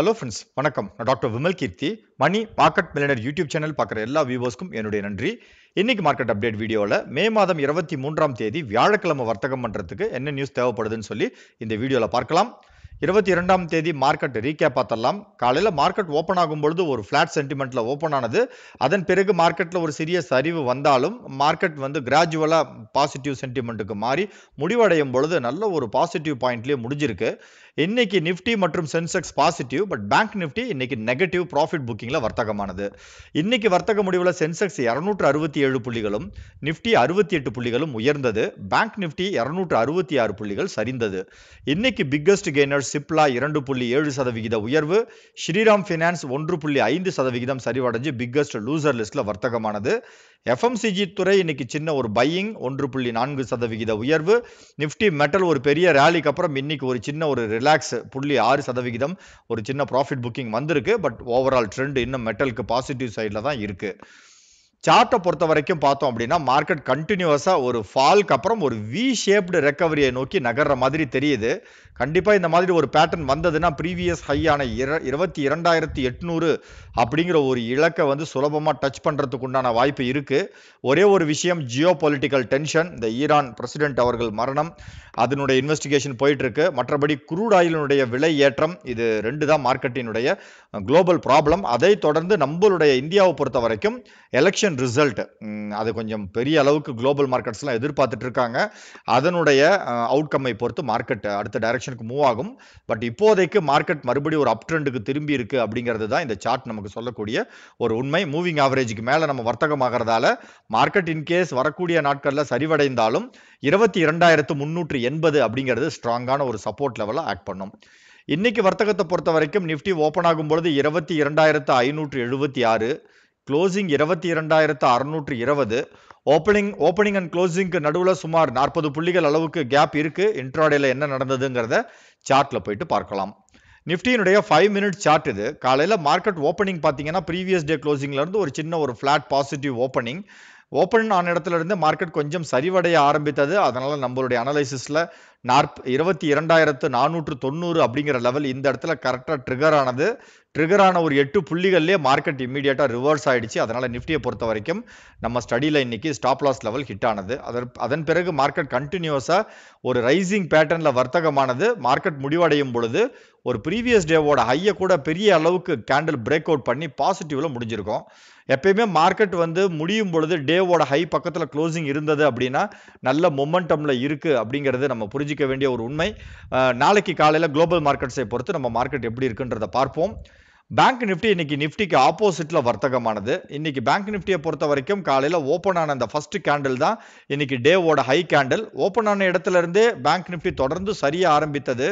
hello friends வணக்கம் நான் doctor Vimal Keerthi Mani market millionaire YouTube channel பார்க்குற எல்லா வியூவர்ஸ்க்கும் என்னுடைய நன்றி இன்னைக்கு மார்க்கெட் அப்டேட் வீடியோவில் மே மாதம் இருபத்தி மூன்றாம் தேதி வியாழக்கிழமை வர்த்தகம் பண்ணுறதுக்கு என்ன நியூஸ் தேவைப்படுதுன்னு சொல்லி இந்த வீடியோவில் பார்க்கலாம் இருபத்தி இரண்டாம் தேதி மார்க்கெட் ரீகேப் பார்த்தலாம் காலையில் மார்க்கெட் ஓப்பன் ஆகும் பொழுது ஒரு ஃப்ளாட் சென்டிமெண்ட்டில் ஓப்பன் ஆனது அதன் பிறகு மார்க்கெட்டில் ஒரு சிறிய சரிவு வந்தாலும் மார்க்கெட் வந்து கிராஜுவலாக பாசிட்டிவ் சென்டிமெண்ட்டுக்கு மாறி முடிவடையும் பொழுது நல்ல ஒரு பாசிட்டிவ் பாயிண்ட்லேயே முடிஞ்சிருக்கு இன்னைக்கு நிஃப்டி மற்றும் Sensex positive but bank Nifty இன்னைக்கு நெகட்டிவ் ப்ராஃபிட் புக்கிங்கில் வர்த்தகமானது இன்னைக்கு வர்த்தக முடிவில் சென்செக்ஸ் இரநூற்று அறுபத்தி ஏழு புள்ளிகளும் நிஃப்டி அறுபத்தி எட்டு புள்ளிகளும் உயர்ந்தது பேங்க் நிஃப்டி இரநூற்று அறுபத்தி ஆறு புள்ளிகள் சரிந்தது இன்னைக்கு பிக்கஸ்ட் கெய்னர் சிப்லா இரண்டு புள்ளி ஏழு சதவிகித உயர்வு ஸ்ரீராம் ஃபினான்ஸ் ஒன்று புள்ளி ஐந்து சதவிகிதம் சரிவடைஞ்சு பிக்கஸ்ட் லூசர் லிஸ்ட்ல வர்த்தகமானது எஃப்எம்சிஜி துறை இன்னைக்கு சின்ன ஒரு பையிங் ஒன்று புள்ளி நான்கு சதவிகித உயர்வு நிஃப்டி மெட்டல் ஒரு பெரிய ரேலிக்கு அப்புறம் இன்னைக்கு ஒரு சின்ன ஒரு லேக்ஸ் புள்ளி ஆறு சதவிகிதம் ஒரு சின்ன ப்ராஃபிட் புக்கிங் வந்திருக்கு பட் ஓவரால் ட்ரெண்ட் இன்னும் மெட்டலுக்கு பாசிட்டிவ் சைடில் தான் இருக்குது சார்ட்டை பொறுத்த வரைக்கும் பார்த்தோம் அப்படின்னா மார்க்கெட் கண்டினியூவஸாக ஒரு ஃபால்க்கு அப்புறம் ஒரு வி ஷேப்டு ரெக்கவரியை நோக்கி நகர்ற மாதிரி தெரியுது கண்டிப்பாக இந்த மாதிரி ஒரு பேட்டர்ன் வந்ததுன்னா ப்ரீவியஸ் ஹையான இர இருபத்தி இரண்டாயிரத்தி எட்நூறு அப்படிங்கிற ஒரு இலக்கை வந்து சுலபமாக டச் பண்ணுறதுக்கு உண்டான வாய்ப்பு இருக்குது ஒரே ஒரு விஷயம் ஜியோ பொலிட்டிக்கல் டென்ஷன் இந்த ஈரான் பிரசிடென்ட் அவர்கள் மரணம் அதனுடைய இன்வெஸ்டிகேஷன் போயிட்டுருக்கு மற்றபடி குரூட் ஆயிலினுடைய விலை ஏற்றம் இது ரெண்டு தான் மார்க்கெட்டினுடைய குளோபல் ப்ராப்ளம் அதை தொடர்ந்து நம்மளுடைய இந்தியாவை பொறுத்த வரைக்கும் எலெக்ஷன் எலெக்ஷன் ரிசல்ட் அது கொஞ்சம் பெரிய அளவுக்கு குளோபல் மார்க்கெட்ஸ்லாம் எதிர்பார்த்துட்டு இருக்காங்க அதனுடைய அவுட்கம்மை பொறுத்து மார்க்கெட் அடுத்த டைரக்ஷனுக்கு மூவ் ஆகும் பட் இப்போதைக்கு மார்க்கெட் மறுபடியும் ஒரு அப் ட்ரெண்டுக்கு திரும்பி இருக்கு அப்படிங்கிறது தான் இந்த சார்ட் நமக்கு சொல்லக்கூடிய ஒரு உண்மை மூவிங் ஆவரேஜுக்கு மேலே நம்ம வர்த்தகம் ஆகிறதால மார்க்கெட் இன்கேஸ் வரக்கூடிய நாட்களில் சரிவடைந்தாலும் இருபத்தி இரண்டாயிரத்து முன்னூற்றி எண்பது அப்படிங்கிறது ஸ்ட்ராங்கான ஒரு சப்போர்ட் லெவலாக ஆக்ட் பண்ணும் இன்னைக்கு வர்த்தகத்தை பொறுத்த வரைக்கும் நிஃப்டி ஓப்பன் ஆகும்போது இருபத்தி இரண்டாயிரத்து ஐநூற்று எழுபத்தி ஆறு க்ளோசிங் இருபத்தி இரண்டாயிரத்து அறுநூற்று இருபது ஓப்பனிங் ஓப்பனிங் அண்ட் க்ளோசிங்க்கு நடுவில் சுமார் நாற்பது புள்ளிகள் அளவுக்கு கேப் இருக்குது இன்ட்ராடேல என்ன நடந்ததுங்கிறத சார்ட்டில் போயிட்டு பார்க்கலாம் நிஃப்டியினுடைய ஃபைவ் மினிட் சார்ட் இது காலையில் மார்க்கெட் ஓப்பனிங் பார்த்தீங்கன்னா ப்ரீவியஸ் டே க்ளோசிங்லேருந்து ஒரு சின்ன ஒரு ஃப்ளாட் பாசிட்டிவ் ஓப்பனிங் ஓப்பன் ஆன இடத்துல இருந்து மார்க்கெட் கொஞ்சம் சரிவடைய ஆரம்பித்தது அதனால் நம்மளுடைய அனலைசிஸில் நாற்ப இருபத்தி இரண்டாயிரத்து நானூற்று தொண்ணூறு அப்படிங்கிற லெவல் இந்த இடத்துல கரெக்டாக ட்ரிகர் ஆனது ட்ரிகர் ஆன ஒரு எட்டு புள்ளிகள்லேயே மார்க்கெட் இமீடியட்டாக ரிவர்ஸ் ஆகிடுச்சு அதனால் நிஃப்டியை பொறுத்த வரைக்கும் நம்ம ஸ்டடியில் இன்றைக்கி ஸ்டாப் லாஸ் லெவல் ஹிட் ஆனது அதன் அதன் பிறகு மார்க்கெட் கண்டினியூஸாக ஒரு ரைசிங் பேட்டர்னில் வர்த்தகமானது மார்க்கெட் முடிவடையும் பொழுது ஒரு ப்ரீவியஸ் டேவோட ஹையை கூட பெரிய அளவுக்கு கேண்டில் பிரேக் அவுட் பண்ணி பாசிட்டிவில் முடிஞ்சிருக்கும் எப்பயுமே மார்க்கெட் வந்து முடியும் பொழுது டேவோட ஹை பக்கத்தில் க்ளோசிங் இருந்தது அப்படின்னா நல்ல மொமெண்டமில் இருக்குது அப்படிங்கிறது நம்ம புரிஞ்சிக்க வேண்டிய ஒரு உண்மை நாளைக்கு காலையில் குளோபல் மார்க்கெட்ஸை பொறுத்து நம்ம மார்க்கெட் எப்படி இருக்குன்றதை பார்ப்போம் பேங்க் நிஃப்டி இன்னைக்கு நிஃப்டிக்கு ஆப்போசிட்ல வர்த்தகமானது இன்னைக்கு பேங்க் நிஃப்டியை பொறுத்த வரைக்கும் காலையில் ஓப்பன் ஆன அந்த ஃபர்ஸ்ட் கேண்டில் தான் இன்னைக்கு டேவோட ஹை கேண்டில் ஓப்பன் ஆன இடத்துல இருந்தே பேங்க் நிஃப்டி தொடர்ந்து சரியாக ஆரம்பித்தது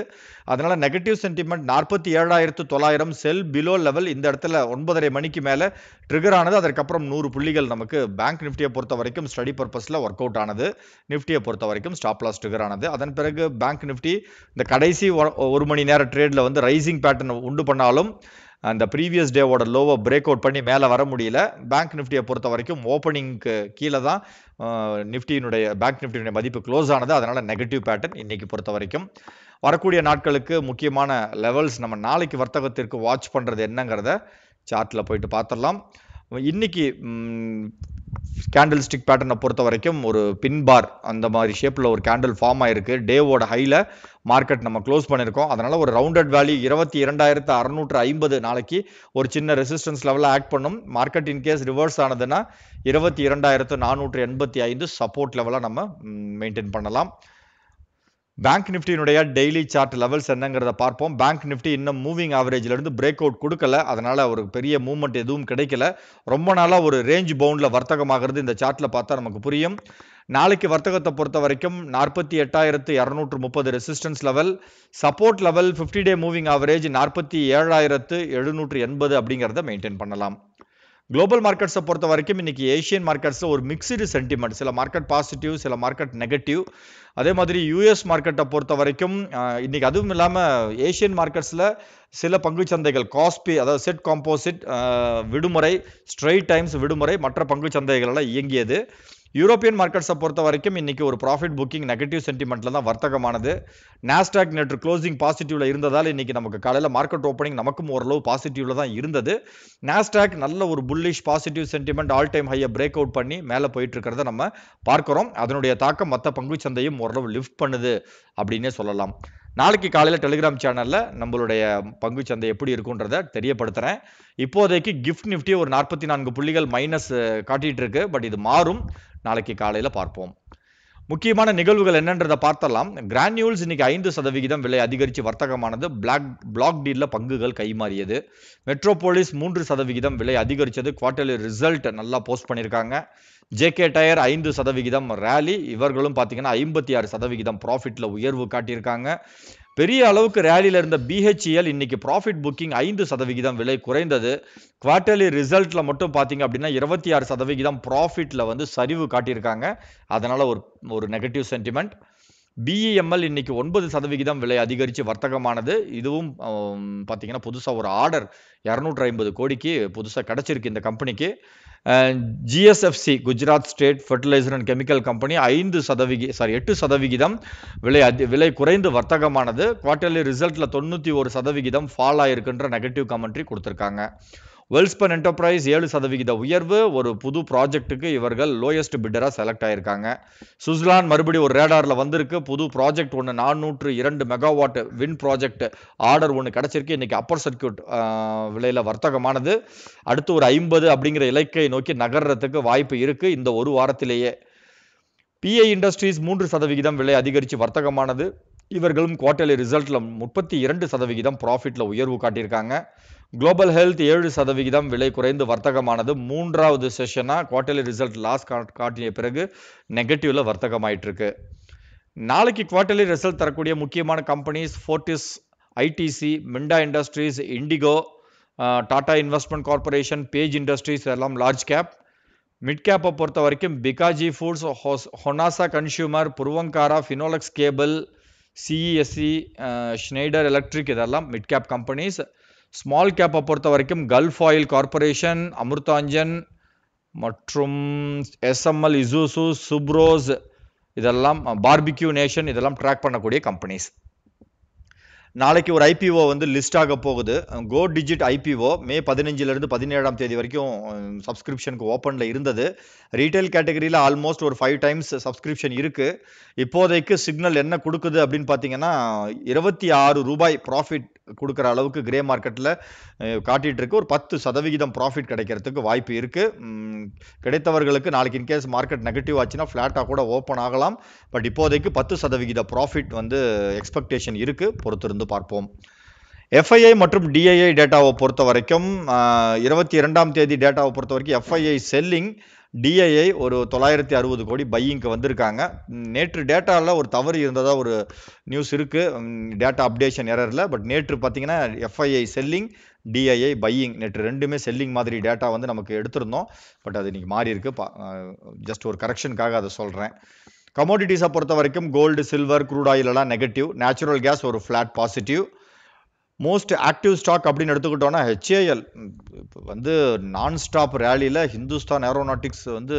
அதனால நெகட்டிவ் சென்டிமெண்ட் நாற்பத்தி ஏழாயிரத்து தொள்ளாயிரம் செல் பிலோ லெவல் இந்த இடத்துல ஒன்பதரை மணிக்கு மேலே ட்ரிகர் ஆனது அதற்கப்புறம் நூறு புள்ளிகள் நமக்கு பேங்க் நிஃப்டியை பொறுத்த வரைக்கும் ஸ்டடி பர்பஸில் ஒர்க் அவுட் ஆனது நிஃப்டியை பொறுத்த வரைக்கும் ஸ்டாப் லாஸ் ட்ரிகர் ஆனது அதன் பிறகு பேங்க் நிஃப்டி இந்த கடைசி ஒரு மணி நேர ட்ரேடில் வந்து ரைசிங் பேட்டர்ன் உண்டு பண்ணாலும் அந்த ப்ரீவியஸ் டேவோட லோவை பிரேக் அவுட் பண்ணி மேலே வர முடியல பேங்க் நிஃப்டியை பொறுத்த வரைக்கும் ஓப்பனிங்க்கு கீழே தான் நிஃப்டியினுடைய பேங்க் நிஃப்டியினுடைய மதிப்பு க்ளோஸ் ஆனது அதனால் நெகட்டிவ் பேட்டர்ன் இன்னைக்கு பொறுத்த வரைக்கும் வரக்கூடிய நாட்களுக்கு முக்கியமான லெவல்ஸ் நம்ம நாளைக்கு வர்த்தகத்திற்கு வாட்ச் பண்ணுறது என்னங்கிறத சார்ட்டில் போயிட்டு பார்த்துடலாம் இன்னைக்கு கேண்டில் ஸ்டிக் பேட்டர்னை பொறுத்த வரைக்கும் ஒரு பின் பார் அந்த மாதிரி ஷேப்பில் ஒரு கேண்டில் ஃபார்ம் ஆயிருக்கு டேவோட ஹையில் மார்க்கெட் நம்ம க்ளோஸ் பண்ணியிருக்கோம் அதனால் ஒரு ரவுண்டட் வேல்யூ இருபத்தி இரண்டாயிரத்து அறநூற்று ஐம்பது நாளைக்கு ஒரு சின்ன ரெசிஸ்டன்ஸ் லெவலில் ஆக்ட் பண்ணும் மார்க்கெட் இன்கேஸ் ரிவர்ஸ் ஆனதுன்னா இருபத்தி இரண்டாயிரத்து நானூற்று எண்பத்தி ஐந்து சப்போர்ட் லெவலாக நம்ம மெயின்டைன் பண்ணலாம் பேங்க் நிஃப்டியினுடைய டெய்லி சார்ட் லெவல்ஸ் என்னங்கிறத பார்ப்போம் பேங்க் நிஃப்டி இன்னும் மூவிங் ஆவரேஜ்லேருந்து பிரேக் அவுட் கொடுக்கல அதனால் ஒரு பெரிய மூவ்மெண்ட் எதுவும் கிடைக்கல ரொம்ப நாளாக ஒரு ரேஞ்ச் பவுண்டில் வர்த்தகமாகிறது இந்த சார்ட்டில் பார்த்தா நமக்கு புரியும் நாளைக்கு வர்த்தகத்தை பொறுத்த வரைக்கும் நாற்பத்தி எட்டாயிரத்து இரநூற்று முப்பது resistance level support level fifty day moving average நாற்பத்தி ஏழாயிரத்து எழுநூற்று எண்பது அப்படிங்கிறத மெயின்டைன் பண்ணலாம் குளோபல் மார்க்கெட்ஸை பொறுத்த வரைக்கும் இன்னைக்கு ஏஷியன் மார்க்கெட்ஸில் ஒரு மிக்சடு சென்டிமெண்ட் சில மார்க்கெட் பாசிட்டிவ் சில மார்க்கெட் நெகட்டிவ் அதே மாதிரி யூஎஸ் மார்க்கெட்டை பொறுத்த வரைக்கும் இன்னைக்கு அதுவும் இல்லாமல் ஏஷியன் மார்க்கெட்ஸில் சில சந்தைகள் காஸ்பி அதாவது செட் காம்போசிட் விடுமுறை ஸ்ட்ரைட் டைம்ஸ் விடுமுறை மற்ற பங்கு சந்தைகளெல்லாம் இயங்கியது யூரோப்பியன் மார்க்கெட்ஸை பொறுத்த வரைக்கும் இன்னைக்கு ஒரு ப்ராஃபிட் புக்கிங் நெகட்டிவ் சென்டிமெண்ட்ல தான் வர்த்தகமானது நேஸ்டாக் நேற்று க்ளோசிங் பாசிட்டிவ்ல இருந்ததால் இன்னைக்கு நமக்கு காலையில் மார்க்கெட் ஓப்பனிங் நமக்கும் ஓரளவு பாசிட்டிவ்ல தான் இருந்தது நேஸ்டாக் நல்ல ஒரு bullish positive sentiment all time ஹையை பிரேக் அவுட் பண்ணி மேலே போயிட்டு இருக்கிறத நம்ம பார்க்குறோம் அதனுடைய தாக்கம் மற்ற பங்கு சந்தையும் ஓரளவு லிஃப்ட் பண்ணுது அப்படின்னே சொல்லலாம் நாளைக்கு காலையில் டெலிகிராம் சேனலில் நம்மளுடைய பங்கு சந்தை எப்படி இருக்குன்றத தெரியப்படுத்துகிறேன் இப்போதைக்கு கிஃப்ட் நிஃப்டி ஒரு நாற்பத்தி நான்கு புள்ளிகள் மைனஸ் காட்டிகிட்டு இருக்கு பட் இது மாறும் நாளைக்கு காலையில் பார்ப்போம் முக்கியமான நிகழ்வுகள் என்னன்றதை பார்த்தலாம் கிரானியூல்ஸ் இன்னைக்கு ஐந்து சதவிகிதம் விலை அதிகரித்து வர்த்தகமானது பிளாக் பிளாக் டீலில் பங்குகள் கைமாறியது மெட்ரோபோலிஸ் மூன்று சதவிகிதம் விலை அதிகரித்தது குவார்டர்லி ரிசல்ட் நல்லா போஸ்ட் பண்ணியிருக்காங்க ஜேகே டயர் ஐந்து சதவிகிதம் ரேலி இவர்களும் பார்த்தீங்கன்னா ஐம்பத்தி ஆறு சதவிகிதம் ப்ராஃபிட்டில் உயர்வு காட்டியிருக்காங்க பெரிய அளவுக்கு ரேலியில் இருந்த பிஹெச்இஎல் e இன்னைக்கு ப்ராஃபிட் புக்கிங் ஐந்து சதவிகிதம் விலை குறைந்தது குவார்டர்லி ரிசல்ட்டில் மட்டும் பார்த்தீங்க அப்படின்னா இருபத்தி ஆறு சதவிகிதம் ப்ராஃபிட்டில் வந்து சரிவு காட்டியிருக்காங்க அதனால் ஒரு ஒரு நெகட்டிவ் சென்டிமெண்ட் பிஇஎம்எல் இன்னைக்கு ஒன்பது சதவிகிதம் விலை அதிகரித்து வர்த்தகமானது இதுவும் பார்த்தீங்கன்னா புதுசாக ஒரு ஆர்டர் இரநூற்றி ஐம்பது கோடிக்கு புதுசாக கிடச்சிருக்கு இந்த கம்பெனிக்கு GSFC Gujarat state fertilizer and chemical company ஐந்து சதவிகி சாரி எட்டு சதவிகிதம் விலை அதி விலை குறைந்து வர்த்தகமானது குவார்ட்டர்லி ரிசல்ட்டில் தொண்ணூற்றி ஒரு சதவிகிதம் ஃபால் ஆகிருக்குன்ற நெகட்டிவ் கமெண்ட்ரி கொடுத்துருக்காங்க வெல்ஸ்பன் என்டர்பிரைஸ் ஏழு சதவிகித உயர்வு ஒரு புது ப்ராஜெக்ட்டுக்கு இவர்கள் லோயஸ்ட் பிட்டராக செலக்ட் ஆயிருக்காங்க சுவிட்சர்லாந்து மறுபடியும் ஒரு ரேடாரில் வந்திருக்கு புது ப்ராஜெக்ட் ஒன்று நானூற்று இரண்டு மெகாவாட் வின் ப்ராஜெக்ட் ஆர்டர் ஒன்று கிடச்சிருக்கு இன்றைக்கி அப்பர் சர்க்கியூட் விலையில் வர்த்தகமானது அடுத்து ஒரு ஐம்பது அப்படிங்கிற இலக்கை நோக்கி நகர்றதுக்கு வாய்ப்பு இருக்குது இந்த ஒரு வாரத்திலேயே பிஐ இண்டஸ்ட்ரீஸ் மூன்று சதவிகிதம் விலை அதிகரித்து வர்த்தகமானது இவர்களும் குவார்ட்டர்லி ரிசல்ட்டில் முப்பத்தி இரண்டு சதவிகிதம் ப்ராஃபிட்டில் உயர்வு காட்டியிருக்காங்க குளோபல் ஹெல்த் ஏழு சதவிகிதம் விலை குறைந்து வர்த்தகமானது மூன்றாவது செஷனாக குவார்டர்லி ரிசல்ட் லாஸ் காட்டிய பிறகு நெகட்டிவில் வர்த்தகமாயிட்டு இருக்கு நாளைக்கு குவார்டர்லி ரிசல்ட் தரக்கூடிய முக்கியமான companies Fortis ITC Minda industries IndiGo Tata investment corporation Page industries எல்லாம் லார்ஜ் கேப் மிட் கேப்பை பொறுத்த வரைக்கும் பிகாஜி ஃபுட்ஸ் ஹோஸ் Honasa consumer Puravankara Finolex cable CESC Schneider electric இதெல்லாம் மிட் கேப் கம்பெனிஸ் ஸ்மால் கேப்பை பொறுத்த வரைக்கும் கல்ஃப் ஆயில் கார்பரேஷன் அமிர்தாஞ்சன் மற்றும் எஸ்எம்எல் இசூசு சுப்ரோஸ் இதெல்லாம் பார்பிக்யூ நேஷன் இதெல்லாம் ட்ராக் பண்ணக்கூடிய கம்பெனிஸ் நாளைக்கு ஒரு ஐபிஓ வந்து லிஸ்ட் ஆக போகுது கோ டிஜிட் ஐபிஓ மே பதினஞ்சிலிருந்து பதினேழாம் தேதி வரைக்கும் சப்ஸ்கிரிப்ஷனுக்கு ஓப்பனில் இருந்தது ரீட்டைல் கேட்டகரியில் ஆல்மோஸ்ட் ஒரு ஃபைவ் டைம்ஸ் சப்ஸ்கிரிப்ஷன் இருக்குது இப்போதைக்கு சிக்னல் என்ன கொடுக்குது அப்படின்னு பார்த்தீங்கன்னா இருபத்தி ஆறு ரூபாய் ப்ராஃபிட் கொடுக்குற அளவுக்கு கிரே மார்க்கெட்டில் காட்டிகிட்டு இருக்கு ஒரு பத்து சதவிகிதம் ப்ராஃபிட் கிடைக்கிறதுக்கு வாய்ப்பு இருக்குது கிடைத்தவர்களுக்கு நாளைக்கு இன்கேஸ் மார்க்கெட் நெகட்டிவ் ஆச்சுன்னா ஃப்ளாட்டாக கூட ஓப்பன் ஆகலாம் பட் இப்போதைக்கு பத்து சதவிகித ப்ராஃபிட் வந்து எக்ஸ்பெக்டேஷன் இருக்குது பொறுத்திருந்து பார்ப்போம் எஃப்ஐஐ மற்றும் டிஐஐ டேட்டாவை பொறுத்த வரைக்கும் இருபத்தி இரண்டாம் தேதி டேட்டாவை பொறுத்த வரைக்கும் எஃப்ஐஐ செல்லிங் டிஐஐ ஒரு தொள்ளாயிரத்தி அறுபது கோடி பையிங்க்கு வந்திருக்காங்க நேற்று டேட்டாவில் ஒரு தவறு இருந்ததாக ஒரு நியூஸ் இருக்குது டேட்டா அப்டேஷன் எரரில் பட் நேற்று பார்த்தீங்கன்னா எஃப்ஐஐ செல்லிங் டிஐஐ பையிங் நேற்று ரெண்டுமே செல்லிங் மாதிரி டேட்டா வந்து நமக்கு எடுத்திருந்தோம் பட் அது இன்றைக்கி மாறி இருக்கு ஜஸ்ட் ஒரு கரெக்ஷனுக்காக அதை சொல்கிறேன் கமோடிட்டிஸை பொறுத்த வரைக்கும் கோல்டு சில்வர் க்ரூட் ஆயிலெல்லாம் நெகட்டிவ் நேச்சுரல் கேஸ் ஒரு flat positive most active stock அப்படின்னு எடுத்துக்கிட்டோன்னா ஹெச்ஏஎல் வந்து நான் ஸ்டாப் ரேலியில் ஹிந்துஸ்தான் ஏரோநாட்டிக்ஸ் வந்து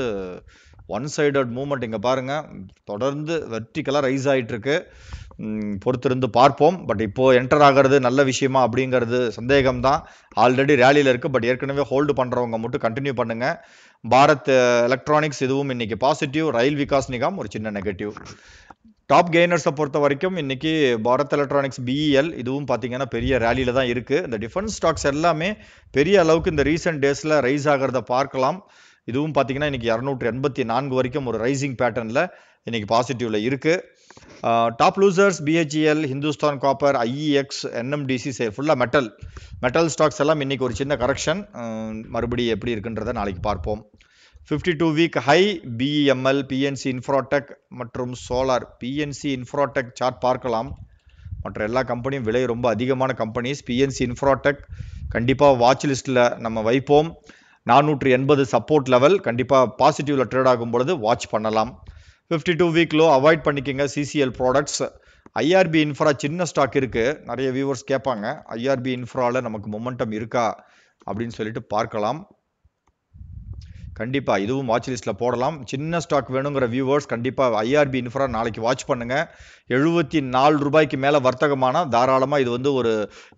ஒன் சைடட் மூமெண்ட் இங்கே பாருங்கள் தொடர்ந்து வெர்டிக்கலாக ரைஸ் ஆகிட்டுருக்கு பொறுத்திருந்து பார்ப்போம் பட் இப்போது என்டர் ஆகிறது நல்ல விஷயமா அப்படிங்கிறது சந்தேகம் தான் ஆல்ரெடி ரேலியில் இருக்குது பட் ஏற்கனவே ஹோல்டு பண்ணுறவங்க மட்டும் கண்டினியூ பண்ணுங்கள் பாரத் எலக்ட்ரானிக்ஸ் இதுவும் இன்றைக்கி பாசிட்டிவ் ரயில் விகாஸ் நிகாம் ஒரு சின்ன நெகட்டிவ் டாப் கெய்னர்ஸை பொறுத்த வரைக்கும் இன்றைக்கி பாரத் எலக்ட்ரானிக்ஸ் பிஇஎல் e இதுவும் பார்த்தீங்கன்னா பெரிய ரேலியில் தான் இருக்குது இந்த டிஃபென்ஸ் ஸ்டாக்ஸ் எல்லாமே பெரிய அளவுக்கு இந்த ரீசெண்ட் டேஸில் ரைஸ் ஆகிறத பார்க்கலாம் இதுவும் பார்த்தீங்கன்னா இன்றைக்கி இரநூற்றி எண்பத்தி நான்கு வரைக்கும் ஒரு ரைசிங் பேட்டர்னில் இன்றைக்கி பாசிட்டிவில் இருக்குது top losers BHEL Hindustan copper IEX NMDC சே ஃபுல்லாக மெட்டல் மெட்டல் ஸ்டாக்ஸ் எல்லாம் இன்றைக்கி ஒரு சின்ன கரெக்ஷன் மறுபடியும் எப்படி இருக்குன்றதை நாளைக்கு பார்ப்போம் fifty two week high BEML PNC infratech மற்றும் சோலார் பிஎன்சி இன்ஃப்ராடெக் சார்ட் பார்க்கலாம் மற்ற எல்லா கம்பெனியும் விலை ரொம்ப அதிகமான கம்பெனிஸ் பிஎன்சி இன்ஃப்ராடெக் கண்டிப்பாக வாட்ச் லிஸ்ட்டில் நம்ம வைப்போம் நானூற்றி எண்பது சப்போர்ட் லெவல் கண்டிப்பாக பாசிட்டிவில் ட்ரேட் ஆகும் பொழுது வாட்ச் பண்ணலாம் ஃபிஃப்டி டூ வீக்லோ அவாய்ட் பண்ணிக்கோங்க சிசிஎல் ப்ராடக்ட்ஸ் ஐஆர்பி இன்ஃப்ரா சின்ன ஸ்டாக் இருக்குது நிறைய வியூவர்ஸ் கேட்பாங்க ஐஆர்பி இன்ஃப்ராவில் நமக்கு மொமெண்டம் இருக்கா அப்படின்னு சொல்லிட்டு பார்க்கலாம் கண்டிப்பாக இதுவும் வாட்ச் லிஸ்ட்டில் போடலாம் சின்ன ஸ்டாக் வேணுங்கிற வியூவர்ஸ் கண்டிப்பாக ஐஆர்பி இன்ஃப்ரா நாளைக்கு வாட்ச் பண்ணுங்கள் எழுபத்தி நாலு ரூபாய்க்கு மேலே வர்த்தகமான தாராளமாக இது வந்து ஒரு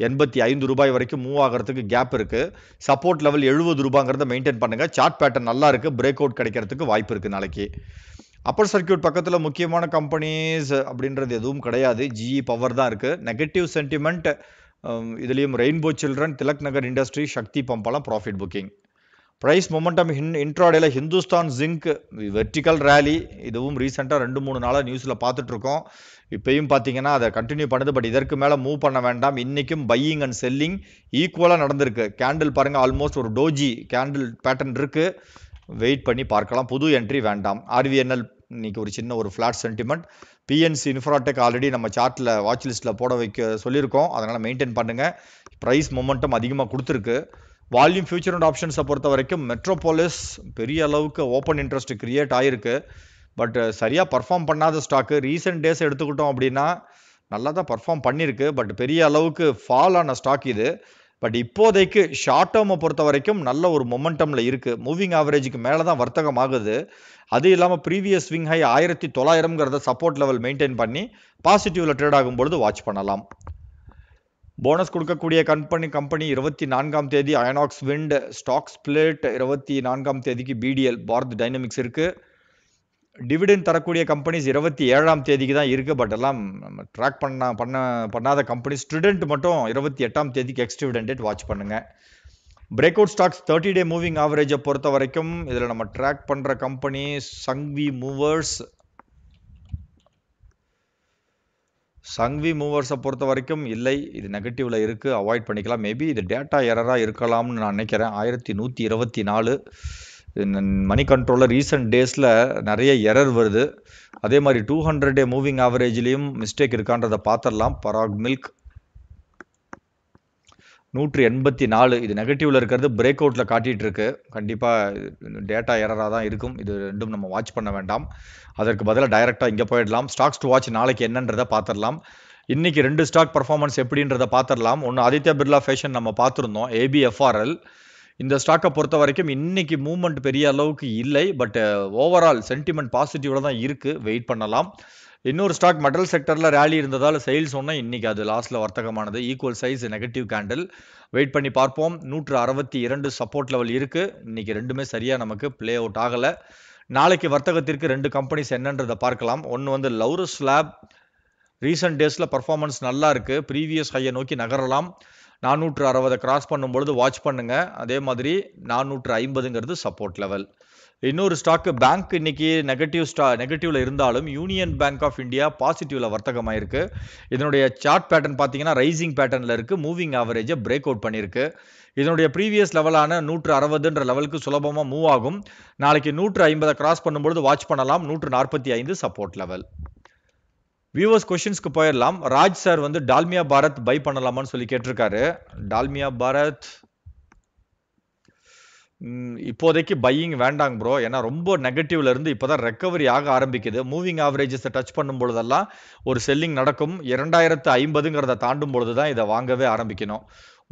எண்பத்தி ஐந்து ரூபாய் வரைக்கும் மூவ் ஆகிறதுக்கு கேப் இருக்குது சப்போர்ட் லெவல் எழுபது ரூபாங்கிறத மெயின்டைன் பண்ணுங்கள் சார்ட் பேட்டர்ன் நல்லா இருக்குது பிரேக் அவுட் கிடைக்கிறதுக்கு வாய்ப்பு இருக்குது நாளைக்கு அப்பர் சர்க்கியூட் பக்கத்தில் முக்கியமான கம்பெனிஸ் அப்படின்றது எதுவும் கிடையாது ஜிஇ பவர் e தான் இருக்குது நெகட்டிவ் சென்டிமெண்ட் இதுலேயும் rainbow children Tilak Nagar industry Shakti பம்பெல்லாம் ப்ராஃபிட் புக்கிங் ப்ரைஸ் மொமெண்டம் ஹின் இன்ட்ராடேல ஹிந்துஸ்தான் ஜிங்க் வெர்டிக்கல் ரேலி இதுவும் ரீசெண்டாக ரெண்டு மூணு நாளாக நியூஸில் பார்த்துட்ருக்கோம் இப்பயும் பார்த்தீங்கன்னா அதை கண்டினியூ பண்ணுது பட் இதற்கு மேலே மூவ் பண்ண வேண்டாம் இன்றைக்கும் பையிங் அண்ட் செல்லிங் ஈக்குவலாக நடந்திருக்கு கேண்டில் பாருங்கள் ஆல்மோஸ்ட் ஒரு டோஜி கேண்டில் பேட்டர்ன் இருக்குது வெயிட் பண்ணி பார்க்கலாம் புது என்ட்ரி வேண்டாம் ஆர்விஎன்எல் இன்றைக்கி ஒரு சின்ன ஒரு flat sentiment PNC infratech already நம்ம சார்ட்டில் வாட்ச் லிஸ்ட்டில் போட வைக்க சொல்லியிருக்கோம் அதனால் மெயின்டைன் பண்ணுங்கள் ப்ரைஸ் மொமெண்டம் அதிகமாக கொடுத்துருக்கு வால்யூம் ஃபியூச்சர் அண்ட் ஆப்ஷன்ஸை பொறுத்த வரைக்கும் மெட்ரோபாலிஸ் பெரிய அளவுக்கு ஓப்பன் இன்ட்ரெஸ்ட் கிரியேட் ஆகிருக்கு பட் சரியாக பர்ஃபார்ம் பண்ணாத ஸ்டாக்கு ரீசெண்ட் டேஸ் எடுத்துக்கிட்டோம் அப்படின்னா நல்லா தான் பர்ஃபார்ம் பண்ணியிருக்கு பட் பெரிய அளவுக்கு ஃபால் ஆன ஸ்டாக் இது பட் இப்போதைக்கு ஷார்ட் டேர்மை பொறுத்த வரைக்கும் நல்ல ஒரு மொமெண்டமில் இருக்குது மூவிங் ஆவரேஜுக்கு மேலே தான் வர்த்தகம் ஆகுது அது இல்லாமல் ப்ரீவியஸ் ஸ்விங் ஹை ஆயிரத்தி தொள்ளாயிரம்ங்கிறத சப்போர்ட் லெவல் மெயின்டைன் பண்ணி பாசிட்டிவில் ட்ரேட் ஆகும்பொழுது வாட்ச் பண்ணலாம் போனஸ் கொடுக்கக்கூடிய கம்பெனி கம்பெனி இருபத்தி நான்காம் தேதி அயனாக்ஸ் விண்ட் ஸ்டாக் ஸ்பிளேட் இருபத்தி நான்காம் தேதிக்கு பிடிஎல் பாரத் டைனமிக்ஸ் இருக்குது டிவிடெண்ட் தரக்கூடிய கம்பெனிஸ் இருபத்தி ஏழாம் தேதிக்கு தான் இருக்குது பட் எல்லாம் நம்ம ட்ராக் பண்ண பண்ண பண்ணாத கம்பெனிஸ் ஸ்டூடெண்ட் மட்டும் இருபத்தி எட்டாம் தேதிக்கு எக்ஸ் டிவிடெண்ட் வாட்ச் பண்ணுங்கள் break out stocks thirty day moving ஆவரேஜை பொறுத்த வரைக்கும் இதில் நம்ம ட்ராக் பண்ணுற கம்பெனி சங்வி மூவர்ஸ் சங்வி மூவர்ஸை பொறுத்த வரைக்கும் இல்லை இது நெகட்டிவில் இருக்குது அவாய்ட் பண்ணிக்கலாம் மேபி இது டேட்டா எரராக இருக்கலாம்னு நான் நினைக்கிறேன் ஆயிரத்தி நூற்றி இருபத்தி நாலு மணி கண்ட்ரோலில் ரீசெண்ட் டேஸில் நிறைய எரர் வருது அதே மாதிரி டூ ஹண்ட்ரட் டே மூவிங் ஆவரேஜ்லேயும் மிஸ்டேக் இருக்கான்றதை பார்த்துடலாம் பராக் மில்க் நூற்றி எண்பத்தி நாலு இது நெகட்டிவில் இருக்கிறது பிரேக் அவுட்டில் காட்டிகிட்டு இருக்கு கண்டிப்பாக டேட்டா எரராக தான் இருக்கும் இது ரெண்டும் நம்ம வாட்ச் பண்ண வேண்டாம் அதற்கு பதிலாக டைரெக்டாக இங்கே போயிடலாம் ஸ்டாக்ஸ் டு வாட்ச் நாளைக்கு என்னன்றதை பார்த்துடலாம் இன்றைக்கி ரெண்டு ஸ்டாக் பர்ஃபார்மன்ஸ் எப்படின்றத பார்த்துடலாம் ஒன்று ஆதித்யா பிர்லா ஃபேஷன் நம்ம பார்த்துருந்தோம் ஏபிஎஃப்ஆர்எல் இந்த ஸ்டாக்கை பொறுத்த வரைக்கும் இன்னைக்கு மூவ்மெண்ட் பெரிய அளவுக்கு இல்லை பட் ஓவரால் சென்டிமெண்ட் பாசிட்டிவில் தான் இருக்குது வெயிட் பண்ணலாம் இன்னொரு ஸ்டாக் மெட்டல் செக்டரில் ரேலி இருந்ததால் சேல்ஸ் சொன்னால் இன்றைக்கி அது லாஸ்ட்டில் வர்த்தகமானது equal size negative candle wait பண்ணி பார்ப்போம் நூற்று அறுபத்தி இரண்டு சப்போர்ட் லெவல் இருக்குது இன்றைக்கி ரெண்டுமே சரியாக நமக்கு ப்ளே அவுட் ஆகலை நாளைக்கு வர்த்தகத்திற்கு ரெண்டு கம்பெனிஸ் என்னன்றதை பார்க்கலாம் ஒன்று வந்து லவ்ரஸ் ஸ்லாப் ரீசெண்ட் டேஸில் பர்ஃபார்மன்ஸ் நல்லா இருக்குது ப்ரீவியஸ் ஹையை நோக்கி நகரலாம் நானூற்று அறுபதை கிராஸ் பண்ணும்பொழுது வாட்ச் பண்ணுங்கள் அதே மாதிரி நானூற்று ஐம்பதுங்கிறது சப்போர்ட் லெவல் இன்னொரு ஸ்டாக்கு பேங்க் இன்னைக்கு நெகட்டிவ் ஸ்டா நெகட்டிவ்ல இருந்தாலும் யூனியன் பேங்க் ஆஃப் இந்தியா பாசிட்டிவ்ல வர்த்தகமாயிருக்கு இதனுடைய சார்ட் பேட்டர்ன் பார்த்தீங்கன்னா ரைசிங் பேட்டர்னில் இருக்கு மூவிங் ஆவரேஜை பிரேக் அவுட் பண்ணியிருக்கு இதனுடைய ப்ரீவியஸ் லெவலான நூற்று அறுபதுன்ற லெவலுக்கு சுலபமாக மூவ் ஆகும் நாளைக்கு நூற்று ஐம்பதை கிராஸ் பண்ணும்பொழுது வாட்ச் பண்ணலாம் நூற்று நாற்பத்தி ஐந்து சப்போர்ட் லெவல் வியூவர்ஸ் கொஷின்ஸ்க்கு போயிடலாம் ராஜ் சார் வந்து டால்மியா பாரத் பை பண்ணலாமான்னு சொல்லி கேட்டிருக்காரு டால்மியா பாரத் இப்போதைக்கு பையிங் வேண்டாங்க ப்ரோ ஏன்னா ரொம்ப நெகட்டிவ்ல இருந்து இப்போதான் ரெக்கவரி ஆக ஆரம்பிக்குது மூவிங் ஆவரேஜஸை டச் பண்ணும் பொழுதெல்லாம் ஒரு செல்லிங் நடக்கும் இரண்டாயிரத்து ஐம்பதுங்கிறத தாண்டும் பொழுது தான் இதை வாங்கவே ஆரம்பிக்கணும்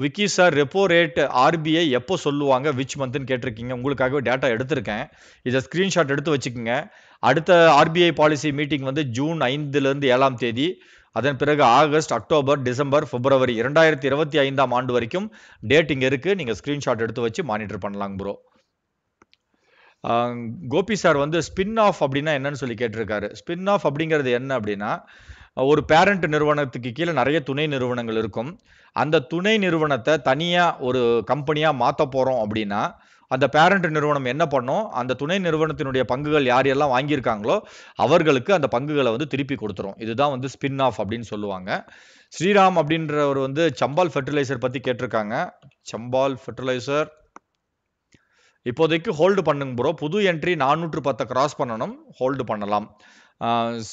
Vicky sir repo rate RBI எப்போ சொல்லுவாங்க விச் மந்த்னு கேட்டிருக்கீங்க உங்களுக்காகவே டேட்டா எடுத்திருக்கேன் இதை ஸ்க்ரீன்ஷாட் எடுத்து வச்சுக்கோங்க அடுத்த ஆர்பிஐ பாலிசி மீட்டிங் வந்து ஜூன் ஐந்துலேருந்து ஏழாம் தேதி அதன் பிறகு ஆகஸ்ட் அக்டோபர் டிசம்பர் பிப்ரவரி இரண்டாயிரத்தி இருபத்தி ஐந்தாம் ஆண்டு வரைக்கும் டேட் இங்கே இருக்குது நீங்கள் ஸ்க்ரீன்ஷாட் எடுத்து வச்சு மானிட்டர் பண்ணலாங்க ப்ரோ கோபி சார் வந்து ஸ்பின் ஆஃப் அப்படின்னா என்னன்னு சொல்லி கேட்டிருக்காரு ஸ்பின் ஆஃப் அப்படிங்கிறது என்ன அப்படின்னா ஒரு பேரண்ட் நிறுவனத்துக்கு கீழே நிறைய துணை நிறுவனங்கள் இருக்கும் அந்த துணை நிறுவனத்தை தனியாக ஒரு கம்பெனியாக மாற்ற போகிறோம் அப்படின்னா அந்த பேரண்ட் நிறுவனம் என்ன பண்ணோம் அந்த துணை நிறுவனத்தினுடைய பங்குகள் யார் எல்லாம் வாங்கியிருக்காங்களோ அவர்களுக்கு அந்த பங்குகளை வந்து திருப்பி கொடுத்துரும் இதுதான் வந்து ஸ்பின் ஆஃப் அப்படின்னு சொல்லுவாங்க ஸ்ரீராம் அப்படின்றவர் வந்து சம்பால் ஃபெர்டிலைசர் பற்றி கேட்டிருக்காங்க சம்பால் ஃபெர்டிலைசர் இப்போதைக்கு ஹோல்டு பண்ணுங்க ப்ரோ புது என்ட்ரி நானூற்று பத்தை கிராஸ் பண்ணணும் ஹோல்டு பண்ணலாம்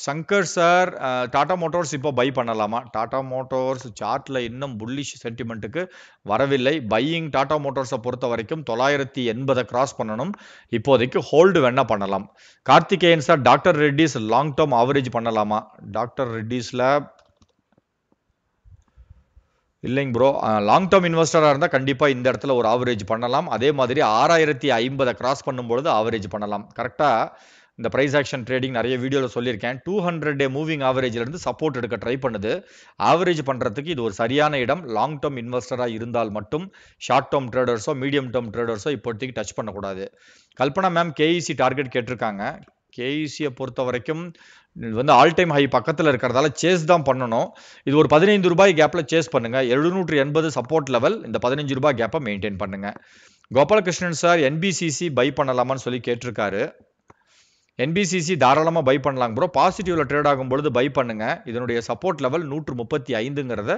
சங்கர் சார் டாடா மோட்டார்ஸ் இப்போ பை பண்ணலாமா டாடா மோட்டார்ஸ் சார்ட்டில் இன்னும் புல்லிஷ் சென்டிமெண்ட்டுக்கு வரவில்லை பையிங் டாடா மோட்டார்ஸை பொறுத்த வரைக்கும் தொள்ளாயிரத்தி எண்பதை கிராஸ் பண்ணணும் இப்போதைக்கு ஹோல்டு வேணால் பண்ணலாம் Karthikeyan sir doctor Reddy's long term average பண்ணலாமா டாக்டர் ரெட்டிஸில் இல்லைங்க ப்ரோ லாங் டேர்ம் இன்வெஸ்டராக இருந்தால் கண்டிப்பாக இந்த இடத்துல ஒரு ஆவரேஜ் பண்ணலாம் அதே மாதிரி ஆறாயிரத்தி ஐம்பதை கிராஸ் பண்ணும்பொழுது ஆவரேஜ் பண்ணலாம் கரெக்டாக இந்த ப்ரைஸ் ஆக்ஷன் ட்ரேடிங் நிறைய வீடியோவில் சொல்லியிருக்கேன் டூ ஹண்ட்ரட் டே மூவிங் ஆவரேஜ்லேருந்து சப்போர்ட் எடுக்க ட்ரை பண்ணுது ஆவரேஜ் பண்ணுறதுக்கு இது ஒரு சரியான இடம் லாங் டேர்ம் இன்வெஸ்டராக இருந்தால் மட்டும் ஷார்ட் டேர்ம் ட்ரேடர்ஸோ மீடியம் டேர்ம் ட்ரேடர்ஸோ இப்போதைக்கு டச் பண்ணக்கூடாது கல்பனா மேம் கேஇசி டார்கெட் கேட்டிருக்காங்க கேஇசியை e பொறுத்த வரைக்கும் வந்து ஆல் டைம் ஹை பக்கத்தில் இருக்கிறதால சேஸ் தான் பண்ணணும் இது ஒரு பதினைந்து ரூபாய் கேப்பில் சேஸ் பண்ணுங்கள் எழுநூற்று எண்பது சப்போர்ட் லெவல் இந்த பதினஞ்சு ரூபாய் கேப்பை மெயின்டைன் பண்ணுங்கள் கோபாலகிருஷ்ணன் சார் என்பிசிசி பை பண்ணலாமான்னு சொல்லி கேட்டிருக்காரு என்பிசிசி தாராளமாக பை பண்ணலாங்க ப்ரோ பாசிட்டிவில் ட்ரேட் ஆகும் பொழுது பை பண்ணுங்கள் இதனுடைய சப்போர்ட் லெவல் நூற்று முப்பத்தி ஐந்துங்கிறத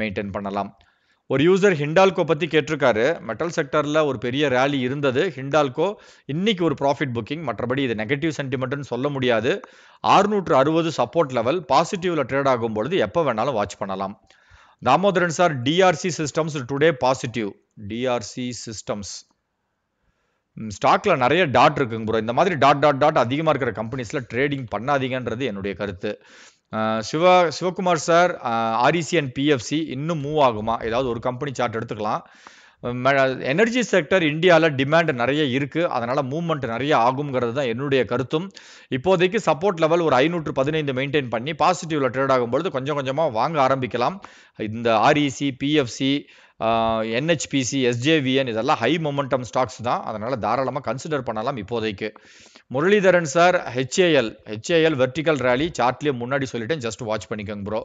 மெயின்டைன் பண்ணலாம் ஒரு யூசர் ஹிண்டால்கோ பற்றி கேட்டிருக்காரு மெட்டல் செக்டரில் ஒரு பெரிய ரேலி இருந்தது ஹிண்டால்கோ இன்னைக்கு ஒரு ப்ராஃபிட் புக்கிங் மற்றபடி இது நெகட்டிவ் சென்டிமெண்ட்னு சொல்ல முடியாது ஆறுநூற்று அறுபது சப்போர்ட் லெவல் பாசிட்டிவில் ட்ரேட் ஆகும் பொழுது எப்போ வேணாலும் வாட்ச் பண்ணலாம் Damodaran sir DRC systems today positive DRC systems ஸ்டாக்ல நிறைய டாட் இருக்குங்க ப்ரோ இந்த மாதிரி டாட் டாட் டாட் அதிகமாக இருக்கிற கம்பெனிஸில் ட்ரேடிங் பண்ணாதீங்கன்றது என்னுடைய கருத்து Shiva Sivakumar sir REC and PFC இன்னும் மூவ் ஆகுமா ஏதாவது ஒரு கம்பெனி சார்ட் எடுத்துக்கலாம் எனர்ஜி செக்டர் இந்தியாவில் டிமாண்ட் நிறைய இருக்குது அதனால் மூவ்மெண்ட் நிறைய ஆகுங்கிறது தான் என்னுடைய கருத்தும் இப்போதைக்கு சப்போர்ட் லெவல் ஒரு ஐநூற்று பதினைந்து மெயின்டைன் பண்ணி பாசிட்டிவில் ட்ரேட் ஆகும்பொழுது கொஞ்சம் கொஞ்சமாக வாங்க ஆரம்பிக்கலாம் இந்த REC PFC e NHPC SJVN இதெல்லாம் ஹை மொமெண்டம் ஸ்டாக்ஸ் தான் அதனால் தாராளமாக கன்சிடர் பண்ணலாம் இப்போதைக்கு Muralidharan sir HAL HAL vertical rally சார்ட்லேயே முன்னாடி சொல்லிட்டேன் ஜஸ்ட் வாட்ச் பண்ணிக்கோங்க ப்ரோ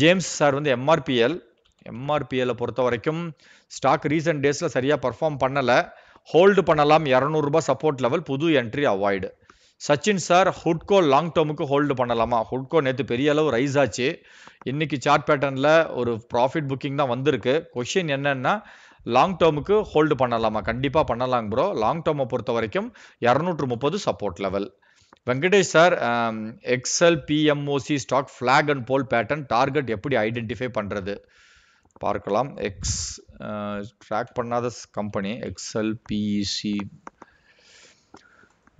ஜேம்ஸ் சார் வந்து எம்ஆர்பிஎல் எம்ஆர்பிஎல்லை பொறுத்த வரைக்கும் ஸ்டாக் ரீசெண்ட் டேஸில் சரியாக பர்ஃபார்ம் பண்ணலை ஹோல்டு பண்ணலாம் இரநூறுபா சப்போர்ட் லெவல் புது என்ட்ரி அவாய்டு சச்சின் சார் ஹுட்கோ லாங் டேர்முக்கு ஹோல்டு பண்ணலாமா ஹுட்கோ நேற்று பெரிய அளவு ரைஸ் ஆச்சு இன்னைக்கு சார்ட் பேட்டர்னில் ஒரு ப்ராஃபிட் புக்கிங் தான் வந்திருக்கு கொஷின் என்னென்னா லாங் டேர்முக்கு ஹோல்டு பண்ணலாமா கண்டிப்பாக பண்ணலாங்க ப்ரோ லாங் டேர்மை பொறுத்த வரைக்கும் இரநூற்று முப்பது support level Venkatesh sir Excel BMOC stock flag and pole pattern target எப்படி ஐடென்டிஃபை பண்ணுறது பார்க்கலாம் எக்ஸ் ட்ராக் பண்ணாத கம்பெனி எக்ஸல் பிஇசி